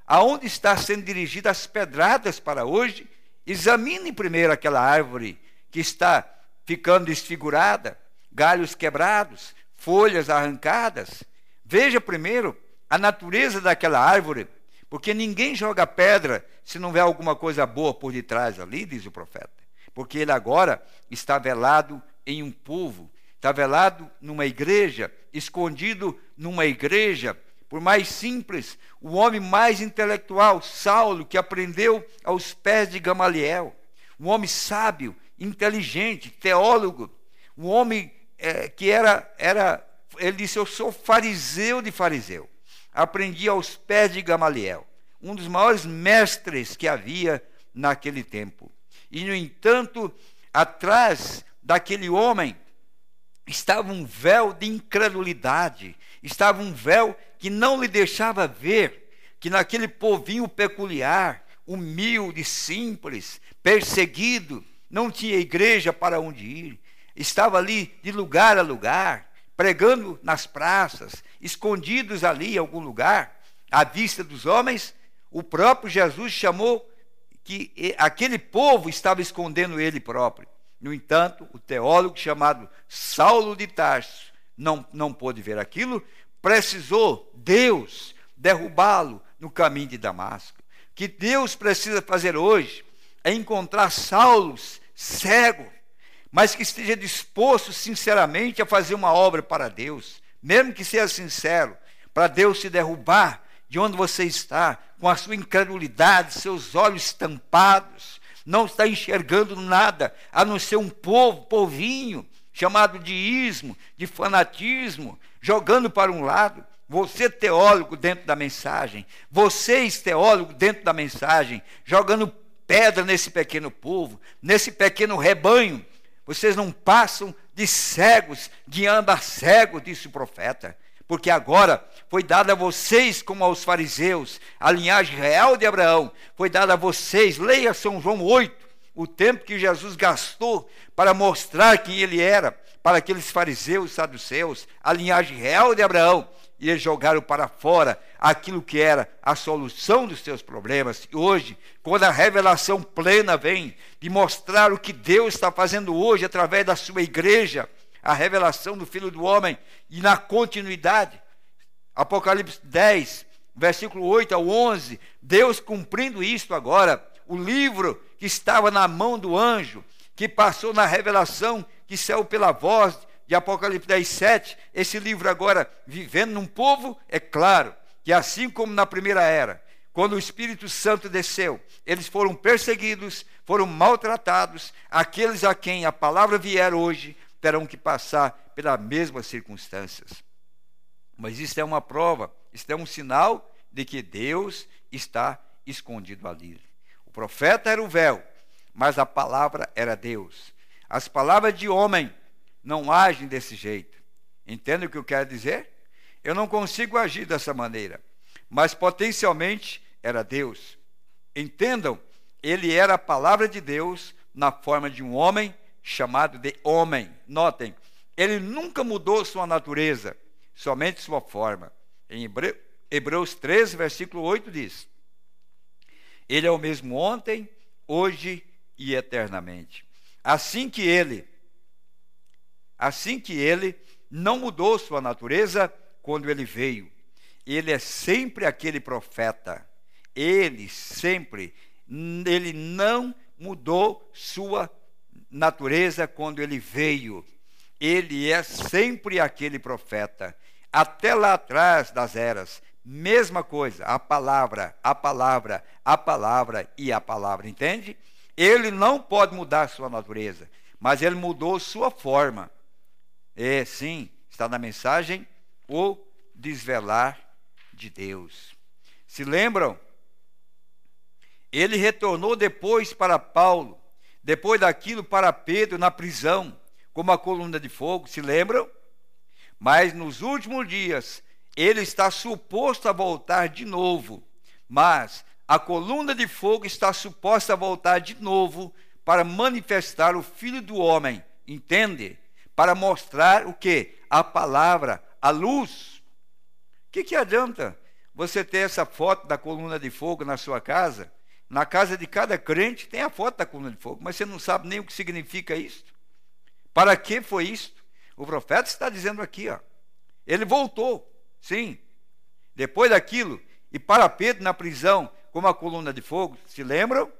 Speaker 1: aonde está sendo dirigidas as pedradas para hoje. Examine primeiro aquela árvore que está ficando desfigurada, galhos quebrados, folhas arrancadas. Veja primeiro a natureza daquela árvore, porque ninguém joga pedra se não vê alguma coisa boa por detrás ali, diz o profeta. Porque ele agora está velado em um povo, está velado numa igreja, escondido numa igreja. Por mais simples, o homem mais intelectual, Saulo, que aprendeu aos pés de Gamaliel, um homem sábio, inteligente, teólogo, um homem é, que era, era, ele disse: Eu sou fariseu de fariseu. Aprendi aos pés de Gamaliel, um dos maiores mestres que havia naquele tempo. E, no entanto, atrás daquele homem estava um véu de incredulidade, estava um véu que não lhe deixava ver que naquele povinho peculiar, humilde, simples, perseguido, não tinha igreja para onde ir, Estava ali de lugar a lugar, pregando nas praças, escondidos ali em algum lugar, à vista dos homens. O próprio Jesus chamou que aquele povo estava escondendo ele próprio. No entanto, o teólogo chamado Saulo de Tarso não, não pôde ver aquilo, precisou Deus derrubá-lo no caminho de Damasco. O que Deus precisa fazer hoje é encontrar Saulos cego, mas que esteja disposto sinceramente a fazer uma obra para Deus, mesmo que seja sincero, para Deus se derrubar de onde você está, com a sua incredulidade, seus olhos estampados, não está enxergando nada, a não ser um povo, povinho, chamado de ismo, de fanatismo, jogando para um lado. Você teólogo dentro da mensagem, vocês teólogo dentro da mensagem, jogando pedra nesse pequeno povo, nesse pequeno rebanho vocês não passam de cegos, de andar cego, disse o profeta. Porque agora foi dada a vocês, como aos fariseus, a linhagem real de Abraão, foi dada a vocês, leia São João 8, o tempo que Jesus gastou para mostrar quem ele era, para aqueles fariseus e saduceus, a linhagem real de Abraão, e eles jogaram para fora aquilo que era a solução dos seus problemas. E hoje, quando a revelação plena vem de mostrar o que Deus está fazendo hoje através da sua igreja, a revelação do Filho do Homem, e na continuidade, Apocalipse 10, versículo 8 ao 11, Deus cumprindo isto agora, o livro que estava na mão do anjo, que passou na revelação que saiu pela voz de Apocalipse 10, 7, esse livro agora, vivendo num povo, é claro que assim como na primeira era, quando o Espírito Santo desceu, eles foram perseguidos, foram maltratados, aqueles a quem a palavra vier hoje terão que passar pelas mesmas circunstâncias. Mas isso é uma prova, isso é um sinal de que Deus está escondido ali. O profeta era o véu, mas a palavra era Deus. As palavras de homem não agem desse jeito. Entende o que eu quero dizer? Eu não consigo agir dessa maneira, mas potencialmente era Deus. Entendam, ele era a palavra de Deus na forma de um homem chamado de homem. Notem, ele nunca mudou sua natureza, somente sua forma. Em Hebreus 13, versículo 8 diz: Ele é o mesmo ontem, hoje e eternamente. Assim que ele assim que ele não mudou sua natureza quando ele veio. Ele é sempre aquele profeta. Ele sempre, ele não mudou sua natureza quando ele veio. Ele é sempre aquele profeta. Até lá atrás das eras, mesma coisa, a palavra, a palavra, a palavra e a palavra, entende? Ele não pode mudar sua natureza, mas ele mudou sua forma. É, sim, está na mensagem o desvelar de Deus. Se lembram? Ele retornou depois para Paulo, depois daquilo para Pedro na prisão, como a coluna de fogo, se lembram? Mas nos últimos dias ele está suposto a voltar de novo, mas a coluna de fogo está suposta a voltar de novo para manifestar o Filho do Homem, entende? para mostrar o que? A palavra, a luz. O que, que adianta você ter essa foto da coluna de fogo na sua casa? Na casa de cada crente tem a foto da coluna de fogo, mas você não sabe nem o que significa isso. Para que foi isso? O profeta está dizendo aqui, ó. Ele voltou, sim. Depois daquilo, e para Pedro na prisão, como a coluna de fogo, se lembram?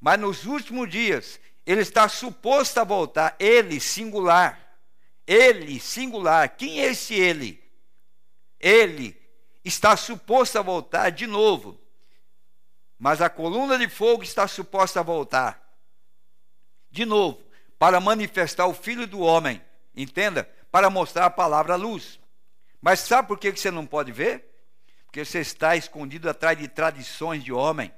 Speaker 1: Mas nos últimos dias ele está suposto a voltar. Ele, singular. Ele, singular. Quem é esse ele? Ele está suposto a voltar de novo. Mas a coluna de fogo está suposta a voltar de novo para manifestar o filho do homem. Entenda? Para mostrar a palavra luz. Mas sabe por que você não pode ver? Porque você está escondido atrás de tradições de homem,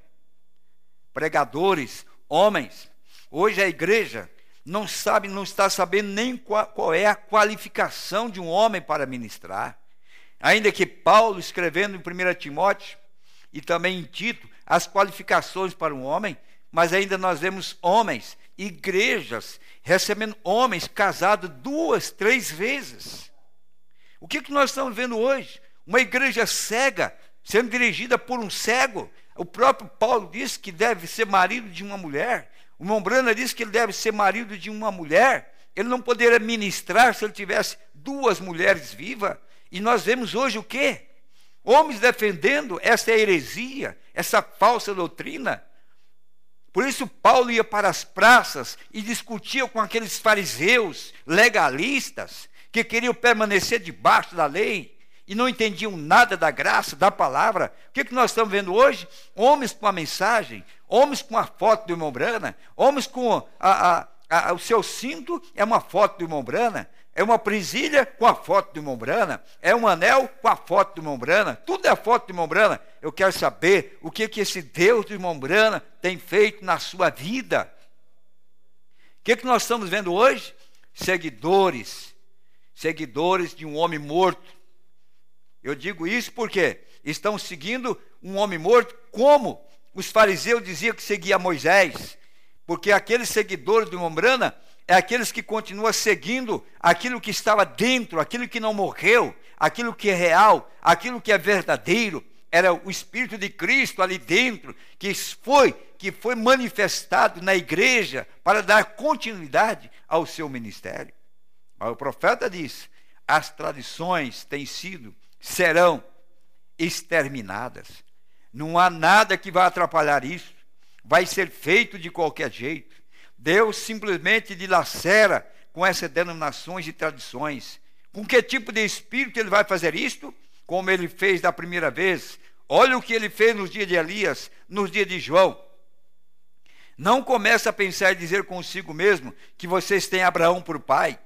Speaker 1: pregadores, homens Hoje a igreja não sabe, não está sabendo nem qual, qual é a qualificação de um homem para ministrar. Ainda que Paulo, escrevendo em 1 Timóteo e também em Tito, as qualificações para um homem, mas ainda nós vemos homens, igrejas, recebendo homens casados duas, três vezes. O que, que nós estamos vendo hoje? Uma igreja cega, sendo dirigida por um cego. O próprio Paulo disse que deve ser marido de uma mulher. O Mombrana diz que ele deve ser marido de uma mulher, ele não poderia ministrar se ele tivesse duas mulheres vivas. E nós vemos hoje o quê? Homens defendendo essa heresia, essa falsa doutrina. Por isso, Paulo ia para as praças e discutia com aqueles fariseus legalistas que queriam permanecer debaixo da lei e não entendiam nada da graça, da palavra. O que, é que nós estamos vendo hoje? Homens com a mensagem, homens com a foto do irmão Brana, homens com a, a, a, o seu cinto é uma foto do irmão Brana, é uma presilha com a foto do irmão Brana, é um anel com a foto do irmão Brana, tudo é foto do irmão Brana. Eu quero saber o que, que esse Deus do irmão Brana tem feito na sua vida. O que, que nós estamos vendo hoje? Seguidores, seguidores de um homem morto. Eu digo isso porque estão seguindo um homem morto como os fariseus diziam que seguia Moisés, porque aqueles seguidores de Mombrana é aqueles que continuam seguindo aquilo que estava dentro, aquilo que não morreu, aquilo que é real, aquilo que é verdadeiro. Era o Espírito de Cristo ali dentro, que foi, que foi manifestado na igreja para dar continuidade ao seu ministério. Mas o profeta diz: as tradições têm sido, serão exterminadas. Não há nada que vá atrapalhar isso. Vai ser feito de qualquer jeito. Deus simplesmente dilacera com essas denominações e tradições. Com que tipo de espírito ele vai fazer isto? Como ele fez da primeira vez. Olha o que ele fez nos dias de Elias, nos dias de João. Não começa a pensar e dizer consigo mesmo que vocês têm Abraão por pai.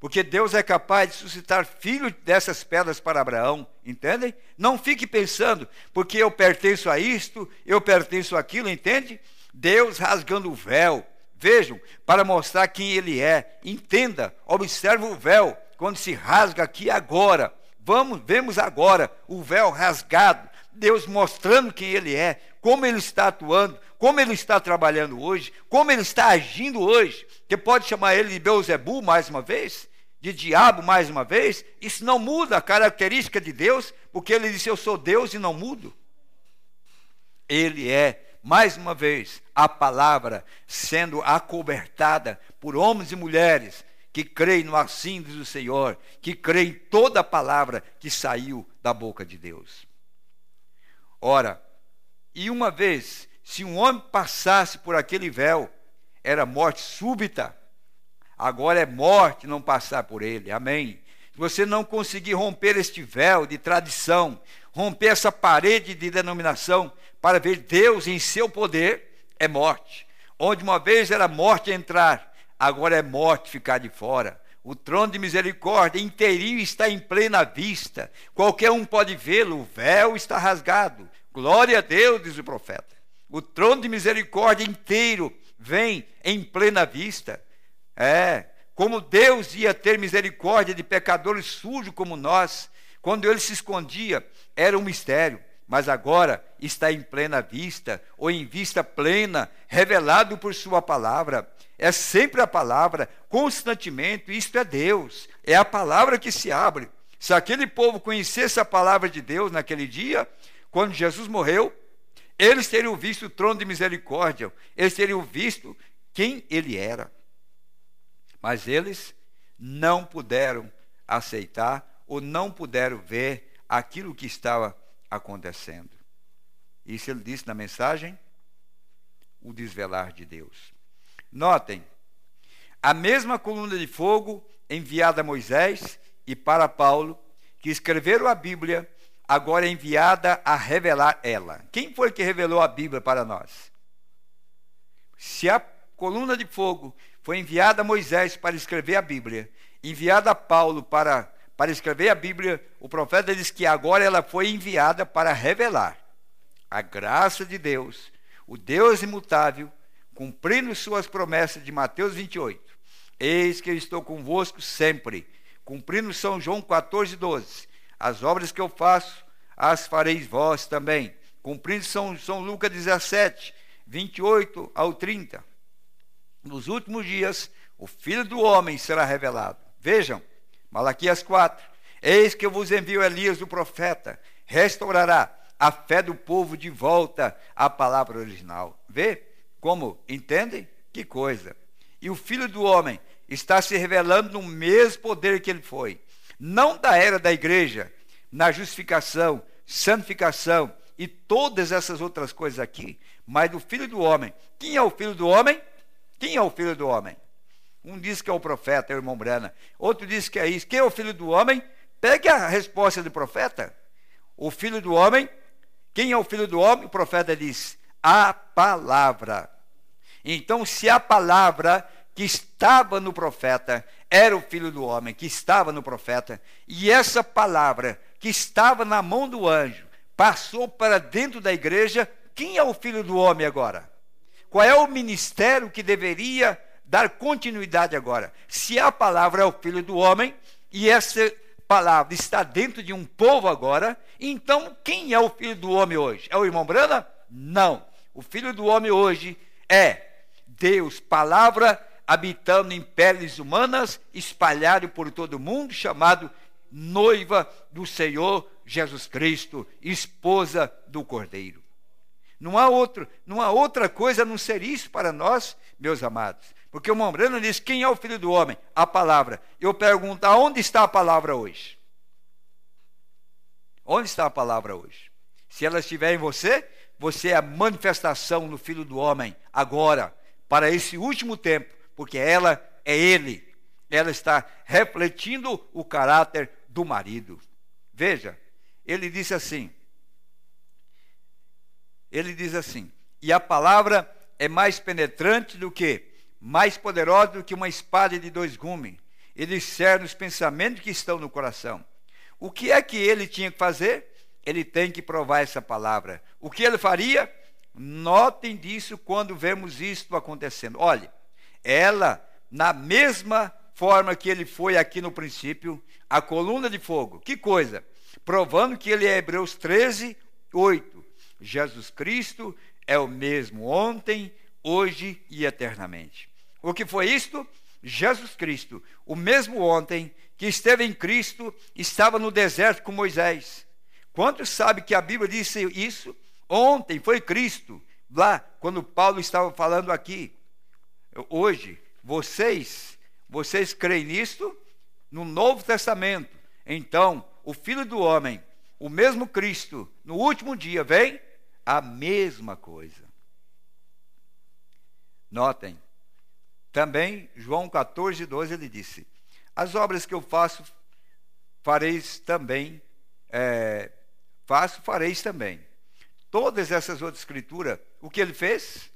Speaker 1: Porque Deus é capaz de suscitar filho dessas pedras para Abraão, entendem? Não fique pensando, porque eu pertenço a isto, eu pertenço àquilo, entende? Deus rasgando o véu, vejam, para mostrar quem ele é. Entenda, observe o véu, quando se rasga aqui agora. Vamos, vemos agora o véu rasgado, Deus mostrando quem ele é, como ele está atuando, como ele está trabalhando hoje, como ele está agindo hoje. Você pode chamar ele de Beuzebu mais uma vez, de diabo mais uma vez. Isso não muda a característica de Deus, porque ele disse: Eu sou Deus e não mudo. Ele é, mais uma vez, a palavra sendo acobertada por homens e mulheres que creem no assim do Senhor, que creem toda a palavra que saiu da boca de Deus. Ora, e uma vez se um homem passasse por aquele véu, era morte súbita. Agora é morte não passar por ele. Amém. Se você não conseguir romper este véu de tradição, romper essa parede de denominação para ver Deus em seu poder, é morte. Onde uma vez era morte entrar, agora é morte ficar de fora. O trono de misericórdia inteirinho está em plena vista. Qualquer um pode vê-lo, o véu está rasgado. Glória a Deus, diz o profeta. O trono de misericórdia inteiro vem em plena vista. É, como Deus ia ter misericórdia de pecadores sujos como nós, quando ele se escondia, era um mistério, mas agora está em plena vista, ou em vista plena, revelado por Sua palavra. É sempre a palavra, constantemente, isto é Deus, é a palavra que se abre. Se aquele povo conhecesse a palavra de Deus naquele dia, quando Jesus morreu, eles teriam visto o trono de misericórdia, eles teriam visto quem ele era. Mas eles não puderam aceitar ou não puderam ver aquilo que estava acontecendo. Isso ele disse na mensagem, o desvelar de Deus. Notem, a mesma coluna de fogo enviada a Moisés e para Paulo, que escreveram a Bíblia, agora é enviada a revelar ela. Quem foi que revelou a Bíblia para nós? Se a coluna de fogo foi enviada a Moisés para escrever a Bíblia, enviada a Paulo para, para escrever a Bíblia, o profeta diz que agora ela foi enviada para revelar a graça de Deus, o Deus imutável, cumprindo suas promessas de Mateus 28. Eis que eu estou convosco sempre, cumprindo São João 14, 12. As obras que eu faço, as fareis vós também. Cumprindo São, São Lucas 17, 28 ao 30. Nos últimos dias, o Filho do Homem será revelado. Vejam, Malaquias 4. Eis que eu vos envio Elias, o profeta, restaurará a fé do povo de volta à palavra original. Vê como? Entendem? Que coisa. E o Filho do Homem está se revelando no mesmo poder que ele foi não da era da igreja, na justificação, santificação e todas essas outras coisas aqui, mas do filho do homem. Quem é o filho do homem? Quem é o filho do homem? Um diz que é o profeta, é o irmão Brana. Outro diz que é isso. Quem é o filho do homem? Pegue a resposta do profeta. O filho do homem, quem é o filho do homem? O profeta diz: a palavra. Então, se a palavra que estava no profeta era o filho do homem que estava no profeta, e essa palavra que estava na mão do anjo passou para dentro da igreja. Quem é o filho do homem agora? Qual é o ministério que deveria dar continuidade agora? Se a palavra é o filho do homem e essa palavra está dentro de um povo agora, então quem é o filho do homem hoje? É o irmão Brana? Não. O filho do homem hoje é Deus, palavra habitando em peles humanas, espalhado por todo o mundo, chamado noiva do Senhor Jesus Cristo, esposa do Cordeiro. Não há, outro, não há outra coisa a não ser isso para nós, meus amados. Porque o Mombrano diz: quem é o filho do homem? A palavra. Eu pergunto: onde está a palavra hoje? Onde está a palavra hoje? Se ela estiver em você, você é a manifestação do filho do homem agora, para esse último tempo porque ela é ele. Ela está refletindo o caráter do marido. Veja, ele disse assim: ele diz assim: E a palavra é mais penetrante do que, mais poderosa do que uma espada de dois gumes. Ele discerne os pensamentos que estão no coração. O que é que ele tinha que fazer? Ele tem que provar essa palavra. O que ele faria? Notem disso quando vemos isto acontecendo. Olhe, ela, na mesma forma que ele foi aqui no princípio, a coluna de fogo. Que coisa! Provando que ele é Hebreus 13, 8. Jesus Cristo é o mesmo ontem, hoje e eternamente. O que foi isto? Jesus Cristo, o mesmo ontem que esteve em Cristo, estava no deserto com Moisés. Quantos sabe que a Bíblia disse isso? Ontem foi Cristo, lá, quando Paulo estava falando aqui hoje, vocês, vocês creem nisto no Novo Testamento. Então, o Filho do Homem, o mesmo Cristo, no último dia vem a mesma coisa. Notem, também João 14, 12, ele disse: As obras que eu faço, fareis também, é, faço, fareis também. Todas essas outras escrituras, o que ele fez?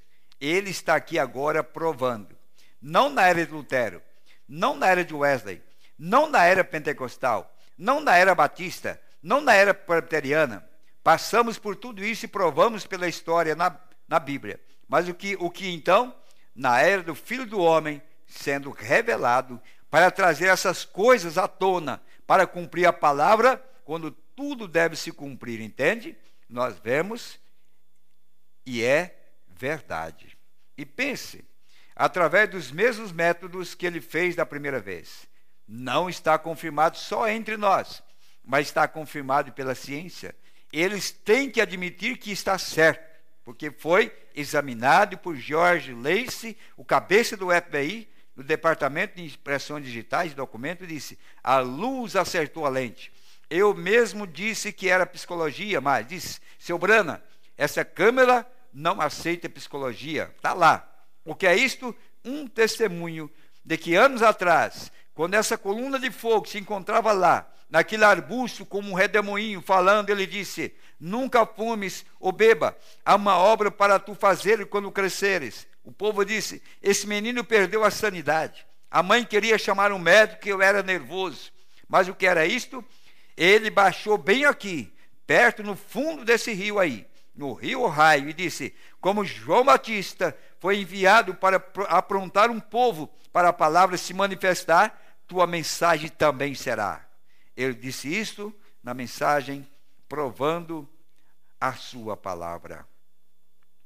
Speaker 1: Ele está aqui agora provando. Não na era de Lutero, não na era de Wesley, não na era pentecostal, não na era batista, não na era presbiteriana. Passamos por tudo isso e provamos pela história na, na Bíblia. Mas o que, o que então? Na era do Filho do Homem sendo revelado para trazer essas coisas à tona, para cumprir a palavra quando tudo deve se cumprir, entende? Nós vemos e é verdade e pense através dos mesmos métodos que ele fez da primeira vez. Não está confirmado só entre nós, mas está confirmado pela ciência. Eles têm que admitir que está certo, porque foi examinado por George Lacey, o cabeça do FBI, do Departamento de Impressões Digitais e Documentos, disse: a luz acertou a lente. Eu mesmo disse que era psicologia, mas disse, seu Brana, essa câmera não aceita psicologia. Está lá. O que é isto? Um testemunho de que anos atrás, quando essa coluna de fogo se encontrava lá, naquele arbusto como um redemoinho, falando, ele disse: Nunca fumes ou beba, há uma obra para tu fazer quando cresceres. O povo disse: Esse menino perdeu a sanidade. A mãe queria chamar um médico que eu era nervoso. Mas o que era isto? Ele baixou bem aqui, perto no fundo desse rio aí no rio Raio e disse: Como João Batista foi enviado para aprontar um povo para a palavra se manifestar, tua mensagem também será. Ele disse isso na mensagem, provando a sua palavra.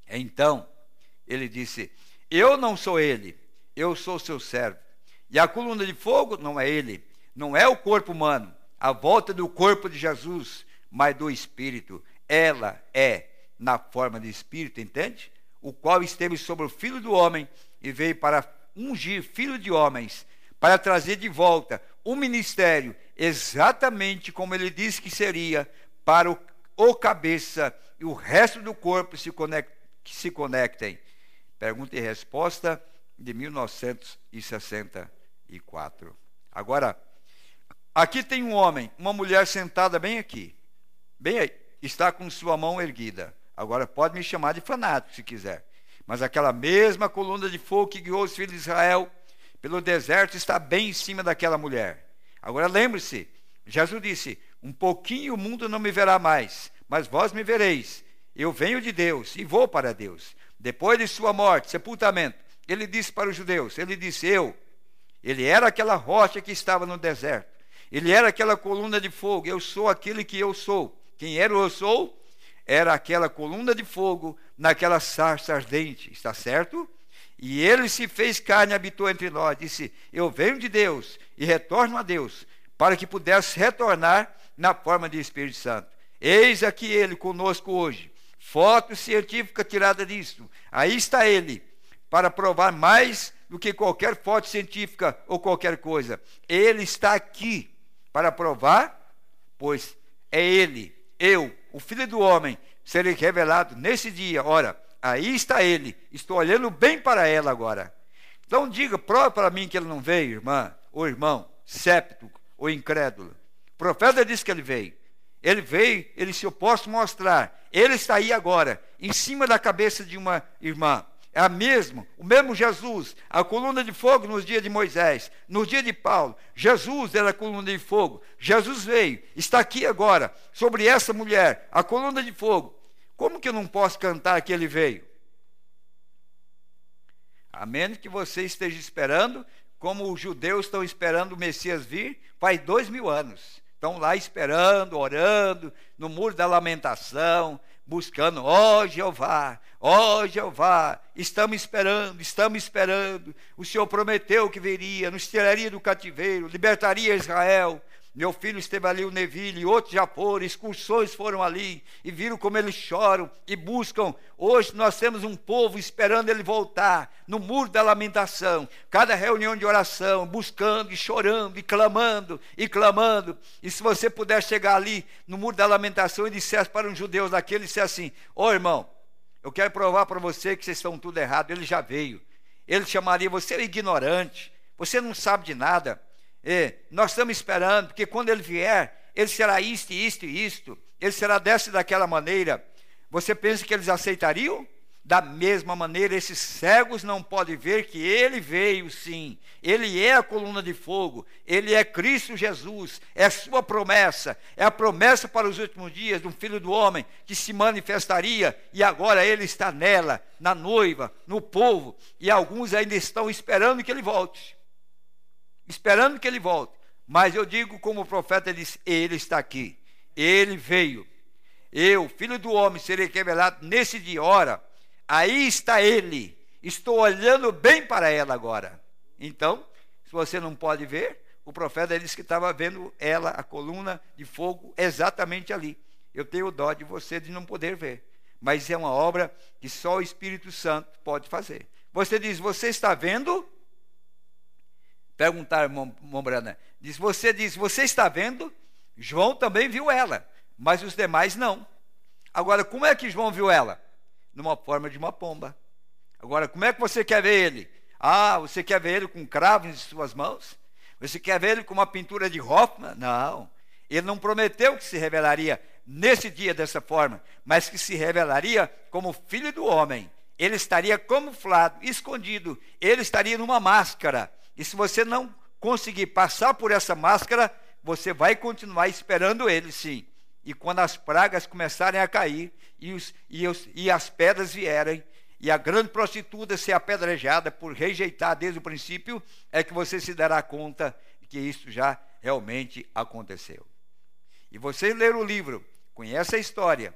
Speaker 1: Então, ele disse: Eu não sou ele, eu sou seu servo. E a coluna de fogo não é ele, não é o corpo humano, a volta do corpo de Jesus, mas do espírito. Ela é na forma de espírito, entende? O qual esteve sobre o filho do homem e veio para ungir filho de homens, para trazer de volta o ministério, exatamente como ele disse que seria, para o, o cabeça e o resto do corpo se conect, que se conectem. Pergunta e resposta de 1964. Agora, aqui tem um homem, uma mulher sentada bem aqui, bem aí, está com sua mão erguida. Agora pode me chamar de fanático se quiser. Mas aquela mesma coluna de fogo que guiou os filhos de Israel pelo deserto está bem em cima daquela mulher. Agora lembre-se, Jesus disse: Um pouquinho o mundo não me verá mais, mas vós me vereis. Eu venho de Deus e vou para Deus. Depois de sua morte, sepultamento, ele disse para os judeus: Ele disse, Eu. Ele era aquela rocha que estava no deserto. Ele era aquela coluna de fogo. Eu sou aquele que eu sou. Quem era eu sou? era aquela coluna de fogo naquela sarça ardente, está certo? E ele se fez carne e habitou entre nós. Disse: Eu venho de Deus e retorno a Deus, para que pudesse retornar na forma de Espírito Santo. Eis aqui ele conosco hoje. Foto científica tirada disso. Aí está ele, para provar mais do que qualquer foto científica ou qualquer coisa. Ele está aqui para provar, pois é ele eu, o filho do homem, serei revelado nesse dia. Ora, aí está ele. Estou olhando bem para ela agora. Então diga, prova para mim que ele não veio, irmã, ou irmão, séptico ou incrédulo. O profeta disse que ele veio. Ele veio, ele se eu posso mostrar. Ele está aí agora, em cima da cabeça de uma irmã é a mesmo, o mesmo Jesus, a coluna de fogo nos dias de Moisés, nos dias de Paulo. Jesus era a coluna de fogo. Jesus veio, está aqui agora, sobre essa mulher, a coluna de fogo. Como que eu não posso cantar que ele veio? A menos que você esteja esperando, como os judeus estão esperando o Messias vir, faz dois mil anos. Estão lá esperando, orando, no muro da lamentação, buscando, ó oh, Jeová, ó oh, Jeová, estamos esperando, estamos esperando. O Senhor prometeu que viria, nos tiraria do cativeiro, libertaria Israel, meu filho esteve ali, o Neville, outros já foram, excursões foram ali e viram como eles choram e buscam. Hoje nós temos um povo esperando ele voltar no muro da lamentação, cada reunião de oração, buscando e chorando e clamando e clamando. E se você puder chegar ali no muro da lamentação e dissesse para um judeu daquele, disse assim: Ô oh, irmão, eu quero provar para você que vocês estão tudo errado. Ele já veio. Ele chamaria você é ignorante, você não sabe de nada. E é, nós estamos esperando, porque quando ele vier, ele será isto, isto e isto, ele será dessa e daquela maneira. Você pensa que eles aceitariam? Da mesma maneira, esses cegos não podem ver que ele veio, sim. Ele é a coluna de fogo, ele é Cristo Jesus, é sua promessa, é a promessa para os últimos dias de um filho do homem que se manifestaria e agora ele está nela, na noiva, no povo, e alguns ainda estão esperando que ele volte esperando que ele volte. Mas eu digo, como o profeta disse: Ele está aqui, ele veio. Eu, filho do homem, serei revelado nesse dia. Ora, aí está ele. Estou olhando bem para ela agora. Então, se você não pode ver, o profeta disse que estava vendo ela, a coluna de fogo, exatamente ali. Eu tenho dó de você de não poder ver. Mas é uma obra que só o Espírito Santo pode fazer. Você diz: Você está vendo? Perguntaram irmão Brana. Diz, você diz, você está vendo? João também viu ela, mas os demais não. Agora, como é que João viu ela? Numa forma de uma pomba. Agora, como é que você quer ver ele? Ah, você quer ver ele com cravos em suas mãos? Você quer ver ele com uma pintura de Hoffman? Não. Ele não prometeu que se revelaria nesse dia dessa forma, mas que se revelaria como filho do homem. Ele estaria camuflado, escondido, ele estaria numa máscara. E se você não conseguir passar por essa máscara, você vai continuar esperando ele, sim. E quando as pragas começarem a cair e, os, e, os, e as pedras vierem, e a grande prostituta ser apedrejada por rejeitar desde o princípio, é que você se dará conta que isso já realmente aconteceu. E você ler o livro, conhece a história.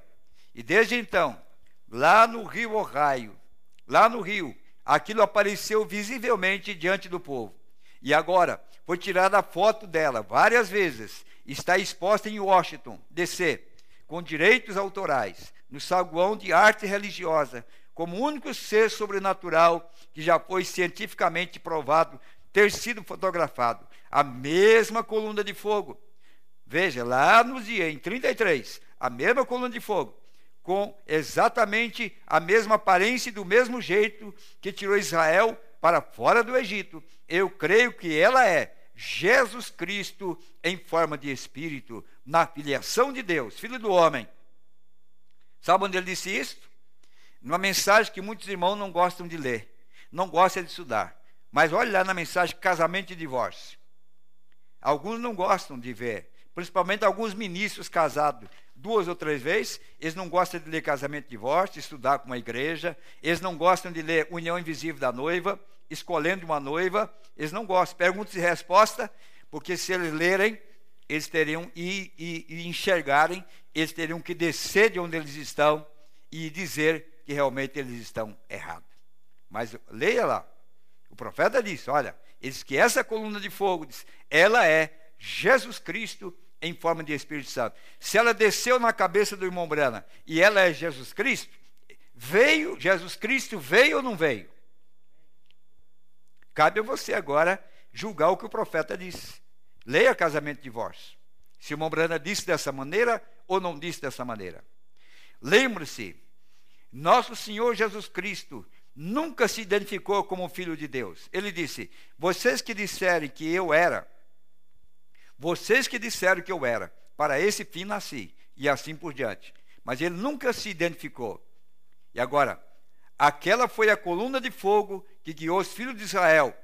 Speaker 1: E desde então, lá no Rio Ohio, lá no Rio, aquilo apareceu visivelmente diante do povo. E agora, foi tirada a foto dela várias vezes. Está exposta em Washington, D.C., com direitos autorais, no saguão de arte religiosa, como o único ser sobrenatural que já foi cientificamente provado ter sido fotografado. A mesma coluna de fogo. Veja, lá no dia em 33, a mesma coluna de fogo com exatamente a mesma aparência e do mesmo jeito que tirou Israel para fora do Egito. Eu creio que ela é Jesus Cristo em forma de espírito, na filiação de Deus, filho do homem. Sabe onde ele disse isto? Numa mensagem que muitos irmãos não gostam de ler, não gostam de estudar. Mas olha lá na mensagem casamento e divórcio. Alguns não gostam de ver, principalmente alguns ministros casados duas ou três vezes, eles não gostam de ler casamento e divórcio, estudar com uma igreja, eles não gostam de ler União Invisível da Noiva, escolhendo uma noiva, eles não gostam. Perguntas e respostas, porque se eles lerem, eles teriam e, e, e enxergarem, eles teriam que descer de onde eles estão e dizer que realmente eles estão errados. Mas leia lá, o profeta disse: olha, eles que essa coluna de fogo, diz, ela é Jesus Cristo em forma de Espírito Santo. Se ela desceu na cabeça do irmão Brana e ela é Jesus Cristo, veio, Jesus Cristo veio ou não veio? Cabe a você agora julgar o que o profeta disse. Leia casamento e divórcio. Se o irmão Brana disse dessa maneira ou não disse dessa maneira. Lembre-se, nosso Senhor Jesus Cristo nunca se identificou como filho de Deus. Ele disse: Vocês que disserem que eu era, vocês que disseram que eu era, para esse fim nasci, e assim por diante. Mas ele nunca se identificou. E agora, aquela foi a coluna de fogo que guiou os filhos de Israel.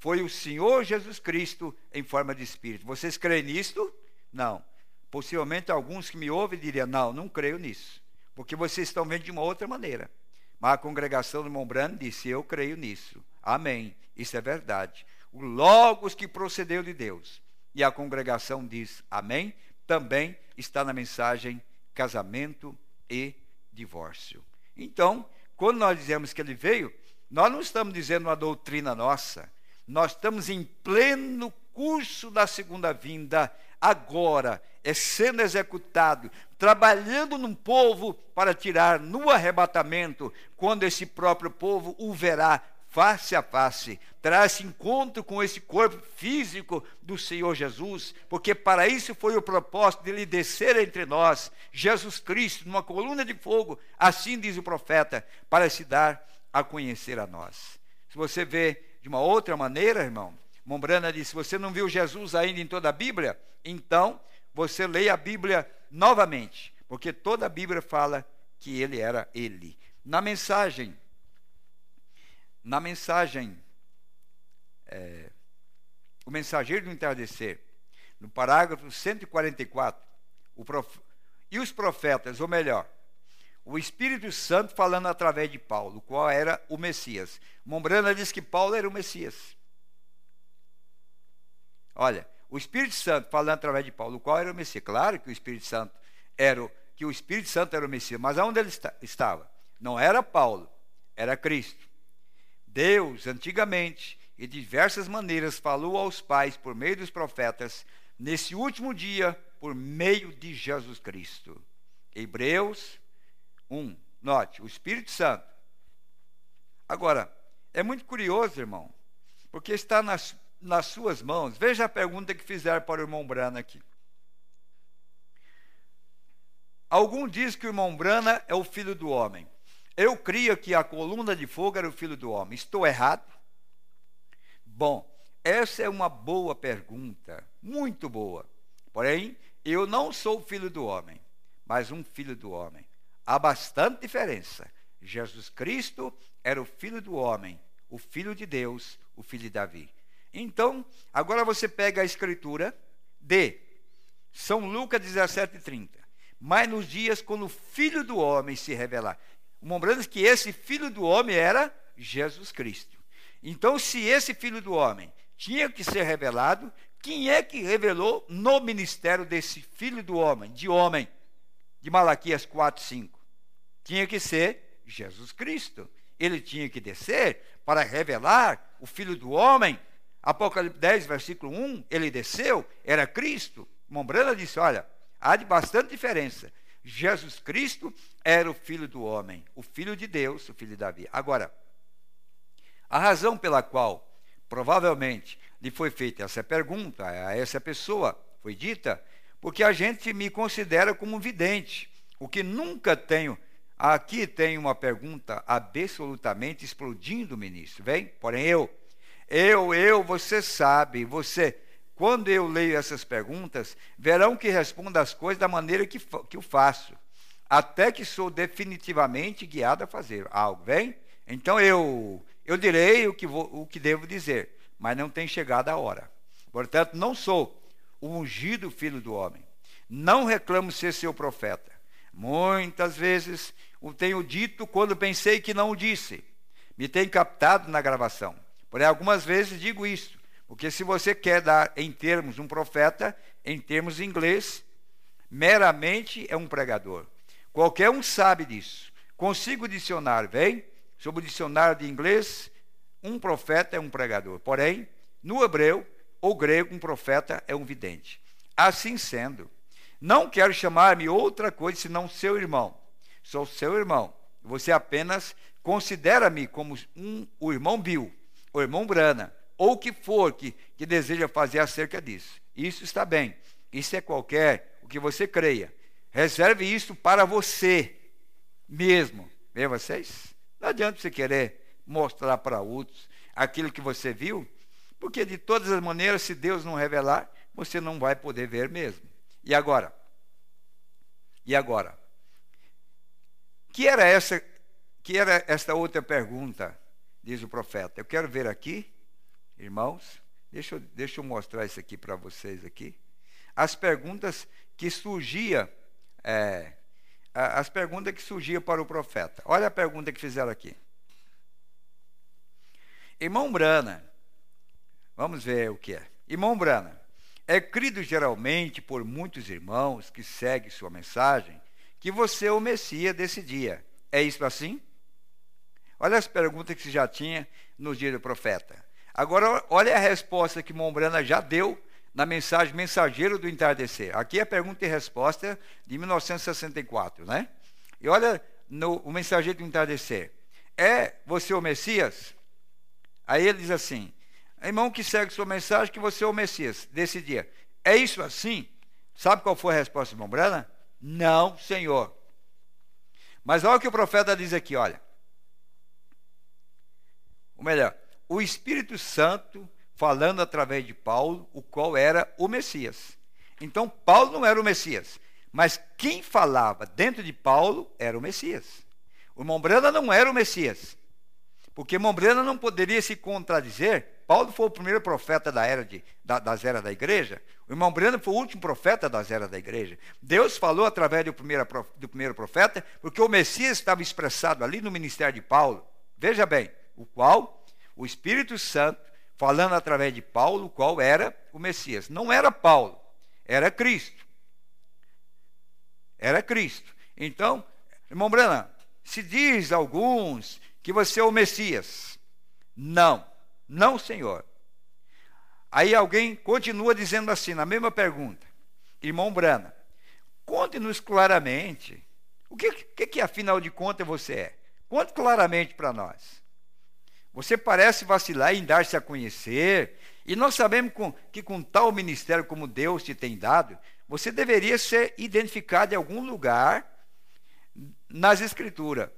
Speaker 1: Foi o Senhor Jesus Cristo em forma de espírito. Vocês creem nisto? Não. Possivelmente alguns que me ouvem diriam: não, não creio nisso. Porque vocês estão vendo de uma outra maneira. Mas a congregação do Mombrano disse: eu creio nisso. Amém. Isso é verdade. O Logos que procedeu de Deus e a congregação diz amém, também está na mensagem casamento e divórcio. Então, quando nós dizemos que ele veio, nós não estamos dizendo uma doutrina nossa, nós estamos em pleno curso da segunda vinda, agora, é sendo executado, trabalhando num povo para tirar no arrebatamento, quando esse próprio povo o verá face a face, traz encontro com esse corpo físico do Senhor Jesus, porque para isso foi o propósito dele descer entre nós, Jesus Cristo, numa coluna de fogo, assim diz o profeta, para se dar a conhecer a nós. Se você vê de uma outra maneira, irmão, Mombrana disse: se você não viu Jesus ainda em toda a Bíblia, então você leia a Bíblia novamente, porque toda a Bíblia fala que ele era ele. Na mensagem na mensagem é, O Mensageiro do Entardecer, no parágrafo 144, o prof, e os profetas, ou melhor, o Espírito Santo falando através de Paulo, qual era o Messias. Mombrana diz que Paulo era o Messias. Olha, o Espírito Santo falando através de Paulo, qual era o Messias? Claro que o Espírito Santo era o, que o Espírito Santo era o Messias, mas aonde ele está, estava? Não era Paulo, era Cristo. Deus, antigamente, e de diversas maneiras falou aos pais por meio dos profetas, nesse último dia, por meio de Jesus Cristo. Hebreus 1. Note, o Espírito Santo. Agora, é muito curioso, irmão, porque está nas, nas suas mãos. Veja a pergunta que fizeram para o irmão Brana aqui. Algum diz que o irmão Brana é o filho do homem. Eu cria que a coluna de fogo era o filho do homem. Estou errado? Bom, essa é uma boa pergunta, muito boa. Porém, eu não sou filho do homem, mas um filho do homem. Há bastante diferença. Jesus Cristo era o filho do homem, o filho de Deus, o filho de Davi. Então, agora você pega a escritura de São Lucas 17:30. Mas nos dias quando o filho do homem se revelar, Lembrando que esse filho do homem era Jesus Cristo. Então, se esse filho do homem tinha que ser revelado, quem é que revelou no ministério desse filho do homem, de homem, de Malaquias 4, 5? Tinha que ser Jesus Cristo. Ele tinha que descer para revelar o filho do homem. Apocalipse 10, versículo 1, ele desceu, era Cristo. Mombrana disse: Olha, há de bastante diferença. Jesus Cristo era o filho do homem, o filho de Deus, o filho de Davi. Agora, a razão pela qual provavelmente lhe foi feita essa pergunta a essa pessoa foi dita porque a gente me considera como vidente, o que nunca tenho. Aqui tem uma pergunta absolutamente explodindo, ministro. Vem, porém eu, eu, eu, você sabe, você. Quando eu leio essas perguntas, verão que respondo as coisas da maneira que, que eu faço até que sou definitivamente guiado a fazer algo, vem? Então eu eu direi o que vou, o que devo dizer, mas não tem chegado a hora. Portanto, não sou o ungido filho do homem. Não reclamo ser seu profeta. Muitas vezes o tenho dito quando pensei que não o disse. Me tem captado na gravação. Porém, algumas vezes digo isso, porque se você quer dar em termos um profeta, em termos em inglês, meramente é um pregador. Qualquer um sabe disso. Consigo o dicionário, vem? Sobre o dicionário de inglês, um profeta é um pregador. Porém, no hebreu ou grego, um profeta é um vidente. Assim sendo, não quero chamar-me outra coisa senão seu irmão. Sou seu irmão. Você apenas considera-me como um, o irmão Bill, o irmão Brana, ou o que for que, que deseja fazer acerca disso. Isso está bem. Isso é qualquer, o que você creia. Reserve isso para você mesmo. Vê vocês? Não adianta você querer mostrar para outros aquilo que você viu, porque de todas as maneiras, se Deus não revelar, você não vai poder ver mesmo. E agora? E agora? Que era essa que era esta outra pergunta, diz o profeta. Eu quero ver aqui, irmãos, deixa eu, deixa eu mostrar isso aqui para vocês aqui. As perguntas que surgia é, as perguntas que surgiam para o profeta. Olha a pergunta que fizeram aqui. Irmão Brana, vamos ver o que é. Irmão Brana, é crido geralmente por muitos irmãos que seguem sua mensagem que você é o Messias desse dia. É isso assim? Olha as perguntas que você já tinha no dia do profeta. Agora, olha a resposta que Mombrana já deu na mensagem Mensageiro do Entardecer. Aqui é pergunta e resposta de 1964, né? E olha no o Mensageiro do Entardecer. É você o Messias? Aí ele diz assim: Irmão que segue sua mensagem, que você é o Messias desse dia. É isso assim? Sabe qual foi a resposta, irmão Brana? Não, Senhor. Mas olha o que o profeta diz aqui, olha. Ou melhor, o Espírito Santo falando através de Paulo, o qual era o Messias. Então, Paulo não era o Messias, mas quem falava dentro de Paulo era o Messias. O Mombrana não era o Messias, porque Mombrana não poderia se contradizer. Paulo foi o primeiro profeta da era de, da, das eras da igreja. O irmão Breno foi o último profeta das eras da igreja. Deus falou através do primeiro, do primeiro profeta, porque o Messias estava expressado ali no ministério de Paulo. Veja bem, o qual o Espírito Santo falando através de Paulo qual era o Messias. Não era Paulo, era Cristo. Era Cristo. Então, irmão Brana, se diz alguns que você é o Messias. Não, não, Senhor. Aí alguém continua dizendo assim, na mesma pergunta. Irmão Brana, conte-nos claramente o que, que, que afinal de contas você é. Conte claramente para nós. Você parece vacilar em dar-se a conhecer, e nós sabemos com, que com tal ministério como Deus te tem dado, você deveria ser identificado em algum lugar nas Escrituras.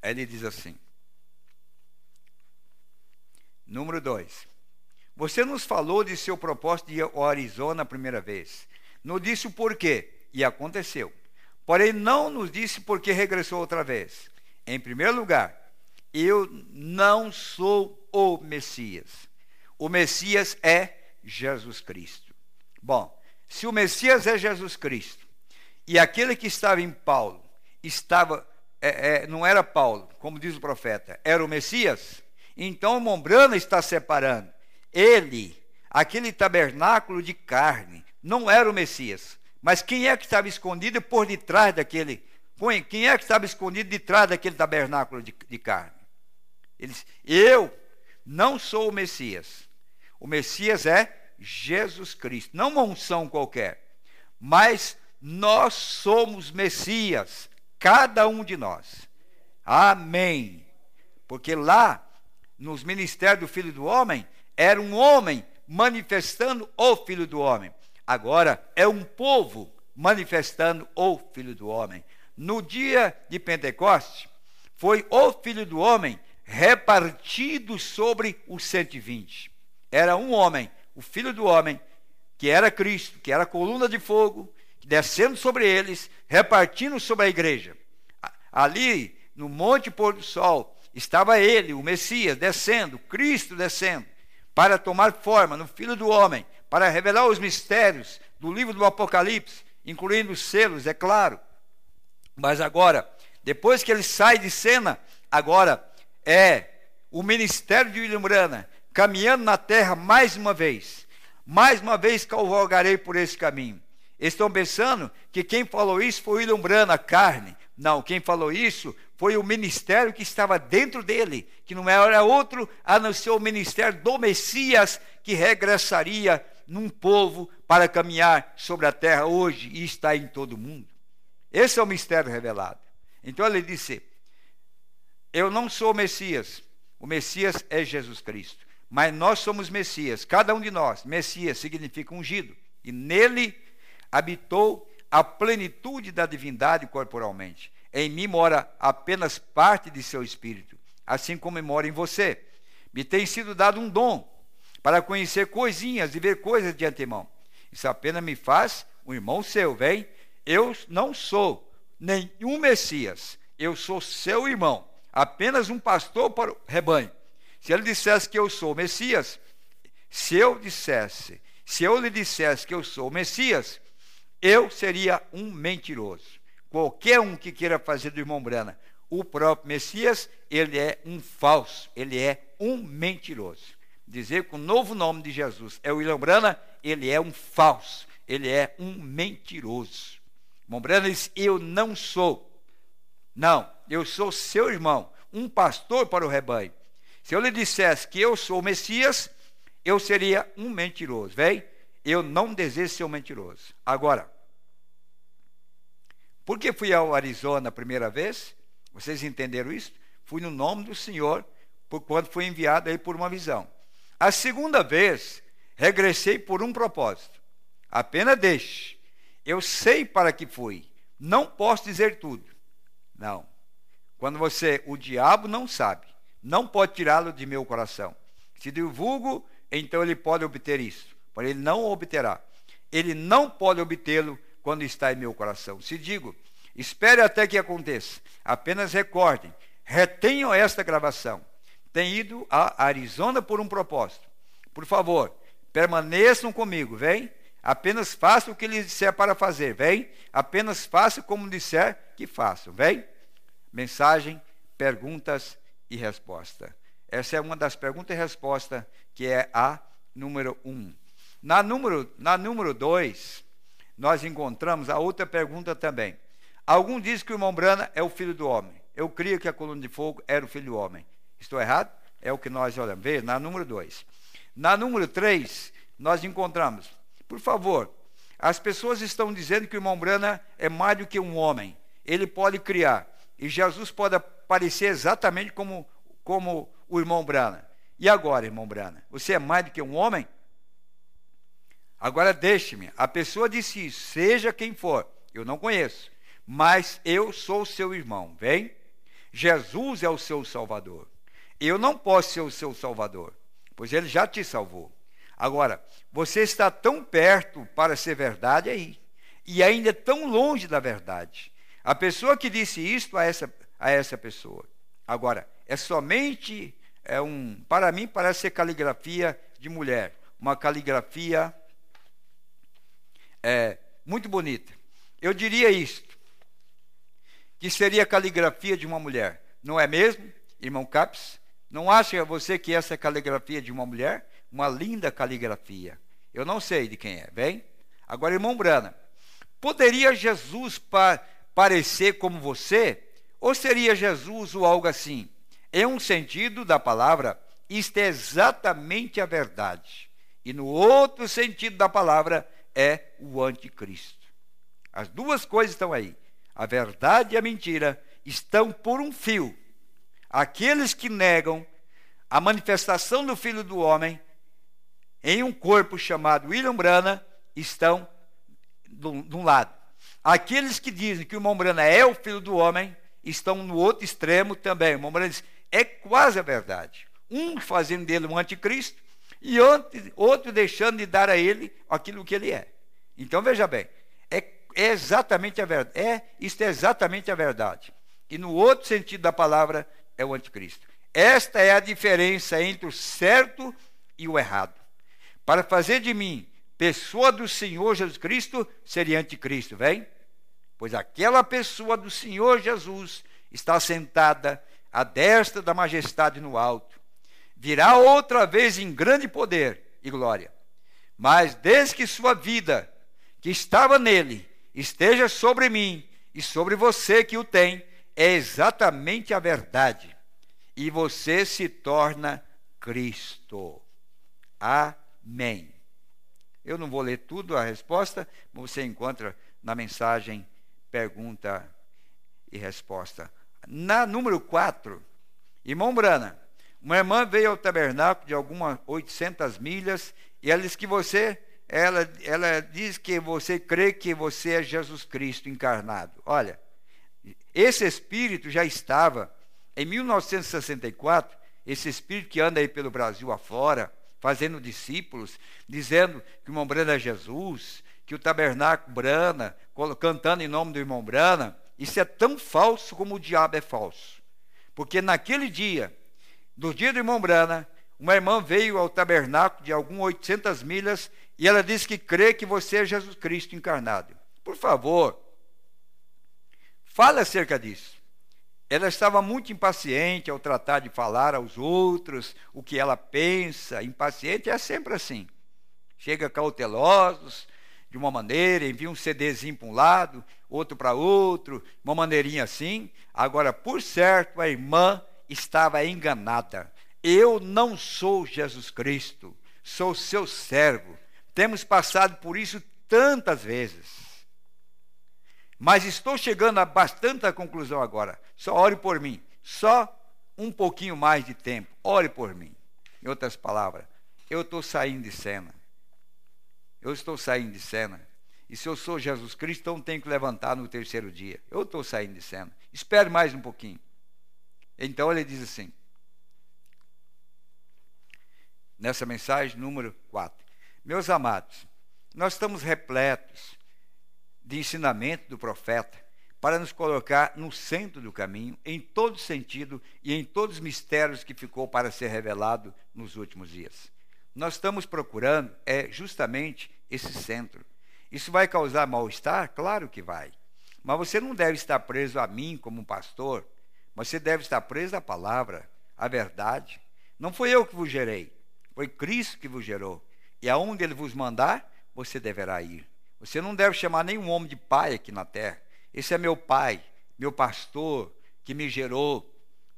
Speaker 1: Ele diz assim. Número 2. Você nos falou de seu propósito de Arizona a primeira vez. Não disse o porquê, e aconteceu. Porém, não nos disse por que regressou outra vez. Em primeiro lugar, eu não sou o Messias. O Messias é Jesus Cristo. Bom, se o Messias é Jesus Cristo e aquele que estava em Paulo estava é, é, não era Paulo, como diz o profeta, era o Messias, então Mombrana está separando. Ele, aquele tabernáculo de carne, não era o Messias. Mas quem é que estava escondido por detrás daquele? Quem é que estava escondido detrás daquele tabernáculo de, de carne? Ele diz: Eu não sou o Messias. O Messias é Jesus Cristo, não uma unção qualquer, mas nós somos Messias, cada um de nós. Amém. Porque lá, nos ministérios do Filho do Homem, era um homem manifestando o Filho do Homem. Agora é um povo manifestando o Filho do Homem. No dia de Pentecoste, foi o Filho do Homem repartidos sobre os 120. Era um homem, o filho do homem, que era Cristo, que era coluna de fogo, descendo sobre eles, repartindo sobre a igreja. Ali, no Monte Pôr do Sol, estava ele, o Messias, descendo, Cristo descendo, para tomar forma no Filho do Homem, para revelar os mistérios do livro do Apocalipse, incluindo os selos, é claro. Mas agora, depois que ele sai de cena, agora é o ministério de William Brana caminhando na terra mais uma vez. Mais uma vez cavalgarei por esse caminho. estão pensando que quem falou isso foi William Brana, a carne. Não, quem falou isso foi o ministério que estava dentro dele, que não era outro a não ser o ministério do Messias que regressaria num povo para caminhar sobre a terra hoje e está em todo o mundo. Esse é o mistério revelado. Então ele disse: eu não sou o Messias. O Messias é Jesus Cristo. Mas nós somos Messias, cada um de nós. Messias significa ungido. E nele habitou a plenitude da divindade corporalmente. Em mim mora apenas parte de seu espírito, assim como mora em você. Me tem sido dado um dom para conhecer coisinhas e ver coisas de antemão. Isso apenas me faz um irmão seu, vem. Eu não sou nenhum Messias, eu sou seu irmão apenas um pastor para o rebanho. Se ele dissesse que eu sou o Messias, se eu dissesse, se eu lhe dissesse que eu sou o Messias, eu seria um mentiroso. Qualquer um que queira fazer do irmão Brana o próprio Messias, ele é um falso, ele é um mentiroso. Dizer que o novo nome de Jesus é William Brana, ele é um falso, ele é um mentiroso. Irmão Brana diz: Eu não sou não, eu sou seu irmão, um pastor para o rebanho. Se eu lhe dissesse que eu sou o Messias, eu seria um mentiroso, vem? Eu não desejo ser um mentiroso. Agora, por que fui ao Arizona a primeira vez? Vocês entenderam isso? Fui no nome do Senhor, por quando fui enviado aí por uma visão. A segunda vez, regressei por um propósito. Apenas deixe. Eu sei para que fui. Não posso dizer tudo. Não. Quando você, o diabo não sabe, não pode tirá-lo de meu coração. Se divulgo, então ele pode obter isso, Mas ele não obterá. Ele não pode obtê-lo quando está em meu coração. Se digo, espere até que aconteça, apenas recordem, retenham esta gravação. Tem ido a Arizona por um propósito. Por favor, permaneçam comigo, vem? Apenas faça o que lhe disser para fazer, vem. Apenas faça como disser que faça, vem. Mensagem, perguntas e resposta. Essa é uma das perguntas e respostas que é a número um. Na número, na número dois, nós encontramos a outra pergunta também. Algum diz que o irmão Brana é o filho do homem. Eu creio que a coluna de fogo era o filho do homem. Estou errado? É o que nós olhamos. Veja, na número dois. Na número três, nós encontramos por favor, as pessoas estão dizendo que o irmão Brana é mais do que um homem. Ele pode criar. E Jesus pode aparecer exatamente como, como o irmão Brana. E agora, irmão Brana? Você é mais do que um homem? Agora deixe-me. A pessoa disse isso, seja quem for, eu não conheço, mas eu sou seu irmão, vem? Jesus é o seu salvador. Eu não posso ser o seu salvador, pois ele já te salvou. Agora, você está tão perto para ser verdade aí, e ainda tão longe da verdade. A pessoa que disse isto a essa, a essa pessoa. Agora, é somente é um, para mim parece ser caligrafia de mulher, uma caligrafia é, muito bonita. Eu diria isto, que seria a caligrafia de uma mulher, não é mesmo, irmão Capes? Não acha você que essa é a caligrafia de uma mulher? uma linda caligrafia. Eu não sei de quem é, bem? Agora, irmão Brana, poderia Jesus pa parecer como você? Ou seria Jesus ou algo assim? Em um sentido da palavra, isto é exatamente a verdade. E no outro sentido da palavra, é o anticristo. As duas coisas estão aí. A verdade e a mentira estão por um fio. Aqueles que negam a manifestação do Filho do Homem em um corpo chamado William Brana estão de um lado. Aqueles que dizem que o irmão Brana é o filho do homem estão no outro extremo também. O irmão Brana diz, é quase a verdade. Um fazendo dele um anticristo e outro, outro deixando de dar a ele aquilo que ele é. Então veja bem, é, é exatamente a verdade. É, isto é exatamente a verdade. E no outro sentido da palavra é o anticristo. Esta é a diferença entre o certo e o errado para fazer de mim pessoa do Senhor Jesus Cristo, seria anticristo, vem? Pois aquela pessoa do Senhor Jesus está sentada à destra da majestade no alto. Virá outra vez em grande poder e glória. Mas desde que sua vida, que estava nele, esteja sobre mim e sobre você que o tem, é exatamente a verdade. E você se torna Cristo. Amém Amém. Eu não vou ler tudo a resposta, mas você encontra na mensagem pergunta e resposta. Na número 4, irmão Brana, uma irmã veio ao tabernáculo de algumas 800 milhas e ela diz que você, ela, ela diz que você crê que você é Jesus Cristo encarnado. Olha, esse espírito já estava em 1964, esse espírito que anda aí pelo Brasil afora, fazendo discípulos, dizendo que o irmão Brana é Jesus, que o tabernáculo Brana, cantando em nome do irmão Brana, isso é tão falso como o diabo é falso. Porque naquele dia, no dia do irmão Brana, uma irmã veio ao tabernáculo de alguns 800 milhas e ela disse que crê que você é Jesus Cristo encarnado. Por favor, fala acerca disso. Ela estava muito impaciente ao tratar de falar aos outros o que ela pensa. Impaciente é sempre assim. Chega cautelosos, de uma maneira, envia um CDzinho para um lado, outro para outro, uma maneirinha assim. Agora, por certo, a irmã estava enganada. Eu não sou Jesus Cristo, sou seu servo. Temos passado por isso tantas vezes. Mas estou chegando a bastante a conclusão agora. Só ore por mim. Só um pouquinho mais de tempo. Ore por mim. Em outras palavras, eu estou saindo de cena. Eu estou saindo de cena. E se eu sou Jesus Cristo, então tenho que levantar no terceiro dia. Eu estou saindo de cena. Espere mais um pouquinho. Então ele diz assim, nessa mensagem número 4. Meus amados, nós estamos repletos de ensinamento do profeta para nos colocar no centro do caminho, em todo sentido e em todos os mistérios que ficou para ser revelado nos últimos dias. Nós estamos procurando é justamente esse centro. Isso vai causar mal-estar? Claro que vai. Mas você não deve estar preso a mim como pastor, mas você deve estar preso à palavra, à verdade. Não foi eu que vos gerei, foi Cristo que vos gerou. E aonde ele vos mandar, você deverá ir. Você não deve chamar nenhum homem de pai aqui na terra. Esse é meu pai, meu pastor, que me gerou.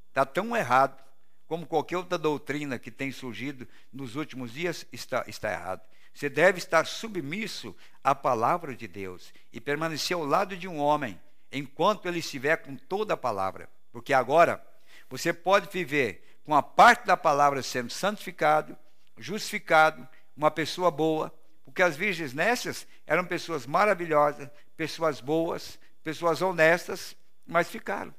Speaker 1: Está tão errado como qualquer outra doutrina que tem surgido nos últimos dias está, está errado. Você deve estar submisso à palavra de Deus e permanecer ao lado de um homem enquanto ele estiver com toda a palavra. Porque agora você pode viver com a parte da palavra sendo santificado, justificado, uma pessoa boa, porque as virgens nécias eram pessoas maravilhosas, pessoas boas, pessoas honestas, mas ficaram.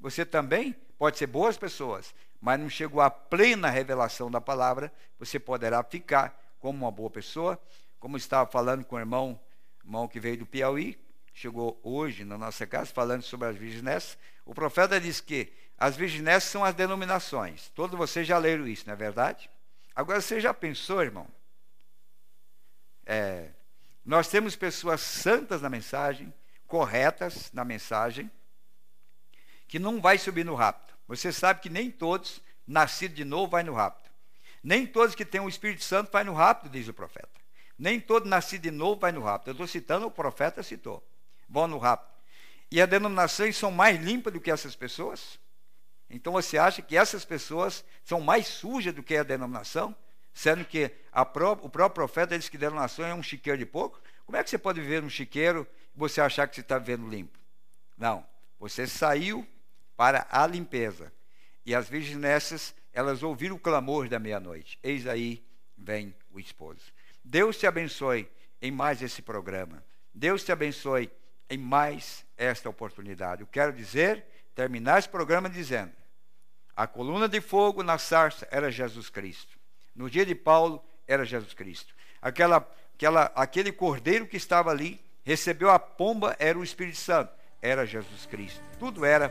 Speaker 1: Você também pode ser boas pessoas, mas não chegou à plena revelação da palavra, você poderá ficar como uma boa pessoa, como estava falando com o irmão, irmão que veio do Piauí, chegou hoje na nossa casa falando sobre as virgens virginés. O profeta diz que as virginés são as denominações. Todos vocês já leram isso, não é verdade? Agora você já pensou, irmão, é, nós temos pessoas santas na mensagem, corretas na mensagem, que não vai subir no rapto. Você sabe que nem todos nascidos de novo vai no rapto. Nem todos que têm o Espírito Santo vai no rapto, diz o profeta. Nem todo nascido de novo vai no rapto. Eu estou citando, o profeta citou. Vão no rapto. E as denominações são mais limpas do que essas pessoas? Então você acha que essas pessoas são mais sujas do que a denominação? Sendo que pró o próprio profeta disse que denominação é um chiqueiro de pouco. Como é que você pode viver num chiqueiro e você achar que você está vivendo limpo? Não. Você saiu para a limpeza. E as virginesses, elas ouviram o clamor da meia-noite. Eis aí vem o esposo. Deus te abençoe em mais esse programa. Deus te abençoe em mais esta oportunidade. Eu quero dizer, terminar esse programa dizendo: a coluna de fogo na sarça era Jesus Cristo. No dia de Paulo era Jesus Cristo. Aquela, aquela, aquele cordeiro que estava ali recebeu a pomba era o Espírito Santo, era Jesus Cristo. Tudo era,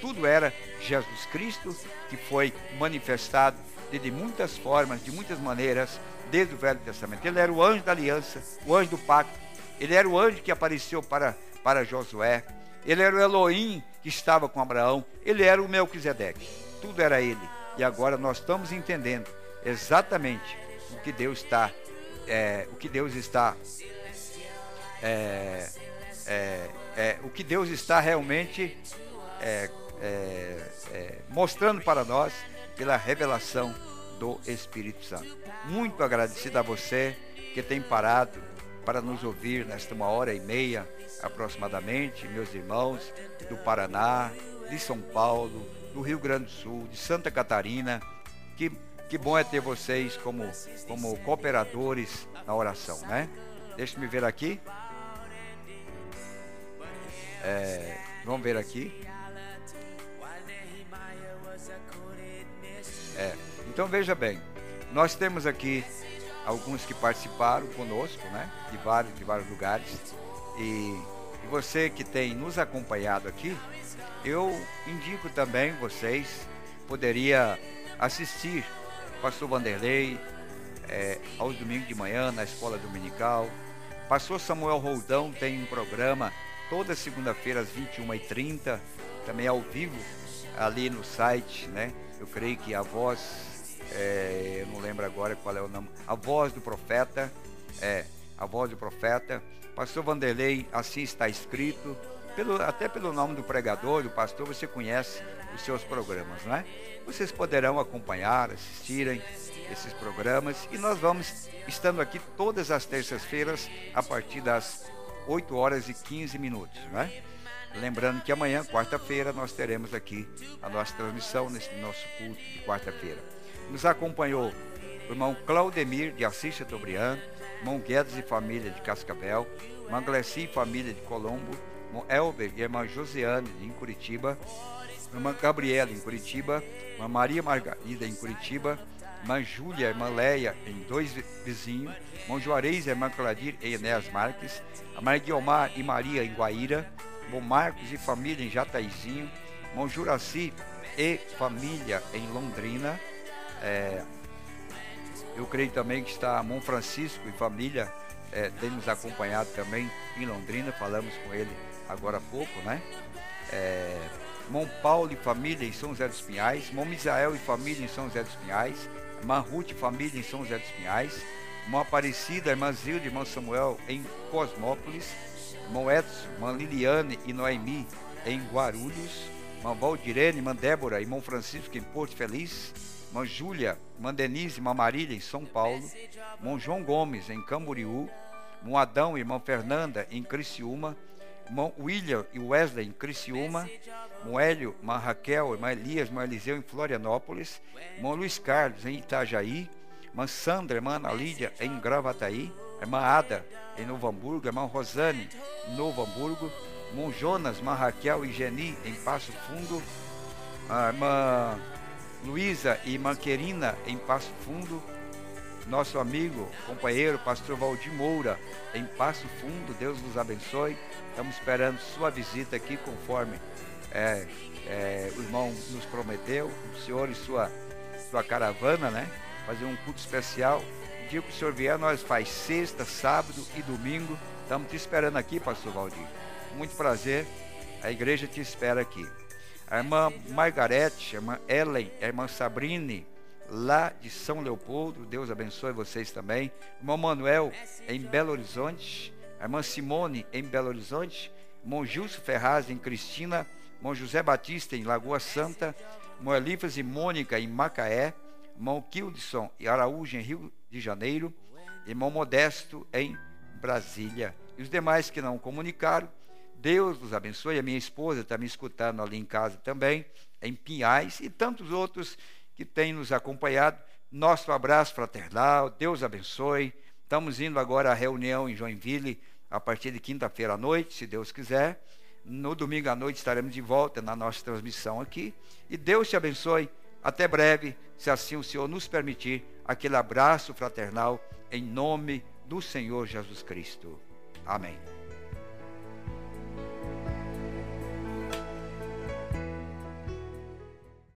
Speaker 1: tudo era Jesus Cristo que foi manifestado de muitas formas, de muitas maneiras, desde o Velho Testamento. Ele era o anjo da aliança, o anjo do pacto. Ele era o anjo que apareceu para, para Josué. Ele era o Elohim que estava com Abraão. Ele era o Melquisedeque. Tudo era ele. E agora nós estamos entendendo exatamente o que Deus está, é, o que Deus está, é, é, é o que Deus está realmente é, é, mostrando para nós pela revelação do Espírito Santo. Muito agradecido a você que tem parado para nos ouvir nesta uma hora e meia aproximadamente, meus irmãos do Paraná, de São Paulo, do Rio Grande do Sul, de Santa Catarina, que que bom é ter vocês como, como cooperadores na oração, né? Deixa-me ver aqui. É, vamos ver aqui. É, então veja bem, nós temos aqui alguns que participaram conosco, né? De vários, de vários lugares. E, e você que tem nos acompanhado aqui, eu indico também vocês poderia assistir pastor Vanderlei, é, aos domingos de manhã na escola dominical. Pastor Samuel Roldão tem um programa toda segunda-feira às 21h30, também ao vivo, ali no site, né? Eu creio que a voz, é, eu não lembro agora qual é o nome, a voz do profeta, é, a voz do profeta. Pastor Vanderlei, assim está escrito pelo, até pelo nome do pregador, do pastor, você conhece os seus programas, não é? Vocês poderão acompanhar, assistirem esses programas e nós vamos estando aqui todas as terças-feiras a partir das 8 horas e 15 minutos, não é? Lembrando que amanhã, quarta-feira, nós teremos aqui a nossa transmissão nesse nosso culto de quarta-feira. Nos acompanhou o irmão Claudemir de Assis Chateaubriand, irmão Guedes e família de Cascavel, irmã Glessi e família de Colombo, irmão Elber e a irmã Josiane em Curitiba, a irmã Gabriela em Curitiba, a irmã Maria Margarida em Curitiba, a irmã Júlia, a irmã Leia em Dois Vizinhos, irmão Juarez e a irmã Cladir e Enéas Marques, a irmã Guilmar e Maria em Guaíra, irmão Marcos e família em Jataizinho, irmão Juraci e família em Londrina, é, eu creio também que está irmã Francisco e família é, tem nos acompanhado também em Londrina, falamos com ele agora há pouco, né? É, Mão Paulo e família em São José dos Pinhais, Mão Misael e família em São José dos Pinhais, Marrute e família em São José dos Pinhais, Mão Aparecida, irmã Zilda e irmão Samuel em Cosmópolis, Mão Edson, irmã Liliane e Noemi em Guarulhos, Mão Valdirene, irmã Débora e irmão Francisco em Porto Feliz, Mão Júlia, irmã Denise e irmã Marília em São Paulo, Mão João Gomes em Camboriú, Mão Adão e irmã Fernanda em Criciúma, irmão William e Wesley em Criciúma, irmão Hélio, irmã Raquel, irmã Elias, irmã Eliseu em Florianópolis, irmão Luiz Carlos em Itajaí, irmã Sandra, irmã Ana Lídia em Gravataí, irmã Ada em Novo Hamburgo, irmã Rosane em Novo Hamburgo, irmão Jonas, irmã Raquel e Geni em Passo Fundo, a irmã Luísa e irmã Querina em Passo Fundo, nosso amigo, companheiro, pastor Valdir Moura, em Passo Fundo. Deus nos abençoe. Estamos esperando sua visita aqui, conforme é, é, o irmão nos prometeu, o senhor e sua, sua caravana, né? Fazer um culto especial. O dia que o senhor vier, nós faz sexta, sábado e domingo. Estamos te esperando aqui, pastor Valdir. Muito prazer. A igreja te espera aqui. A irmã Margarete, a irmã Ellen, a irmã Sabrine, lá de São Leopoldo. Deus abençoe vocês também. Irmão Manuel, em Belo Horizonte. irmã Simone, em Belo Horizonte. Irmão Gilson Ferraz, em Cristina. Irmão José Batista, em Lagoa Santa. Irmão Elifas e Mônica, em Macaé. Irmão Kildson e Araújo, em Rio de Janeiro. Irmão Modesto, em Brasília. E os demais que não comunicaram, Deus os abençoe. A minha esposa está me escutando ali em casa também, em Pinhais, e tantos outros que tem nos acompanhado. Nosso abraço fraternal, Deus abençoe. Estamos indo agora à reunião em Joinville a partir de quinta-feira à noite, se Deus quiser. No domingo à noite estaremos de volta na nossa transmissão aqui. E Deus te abençoe. Até breve, se assim o Senhor nos permitir, aquele abraço fraternal em nome do Senhor Jesus Cristo. Amém.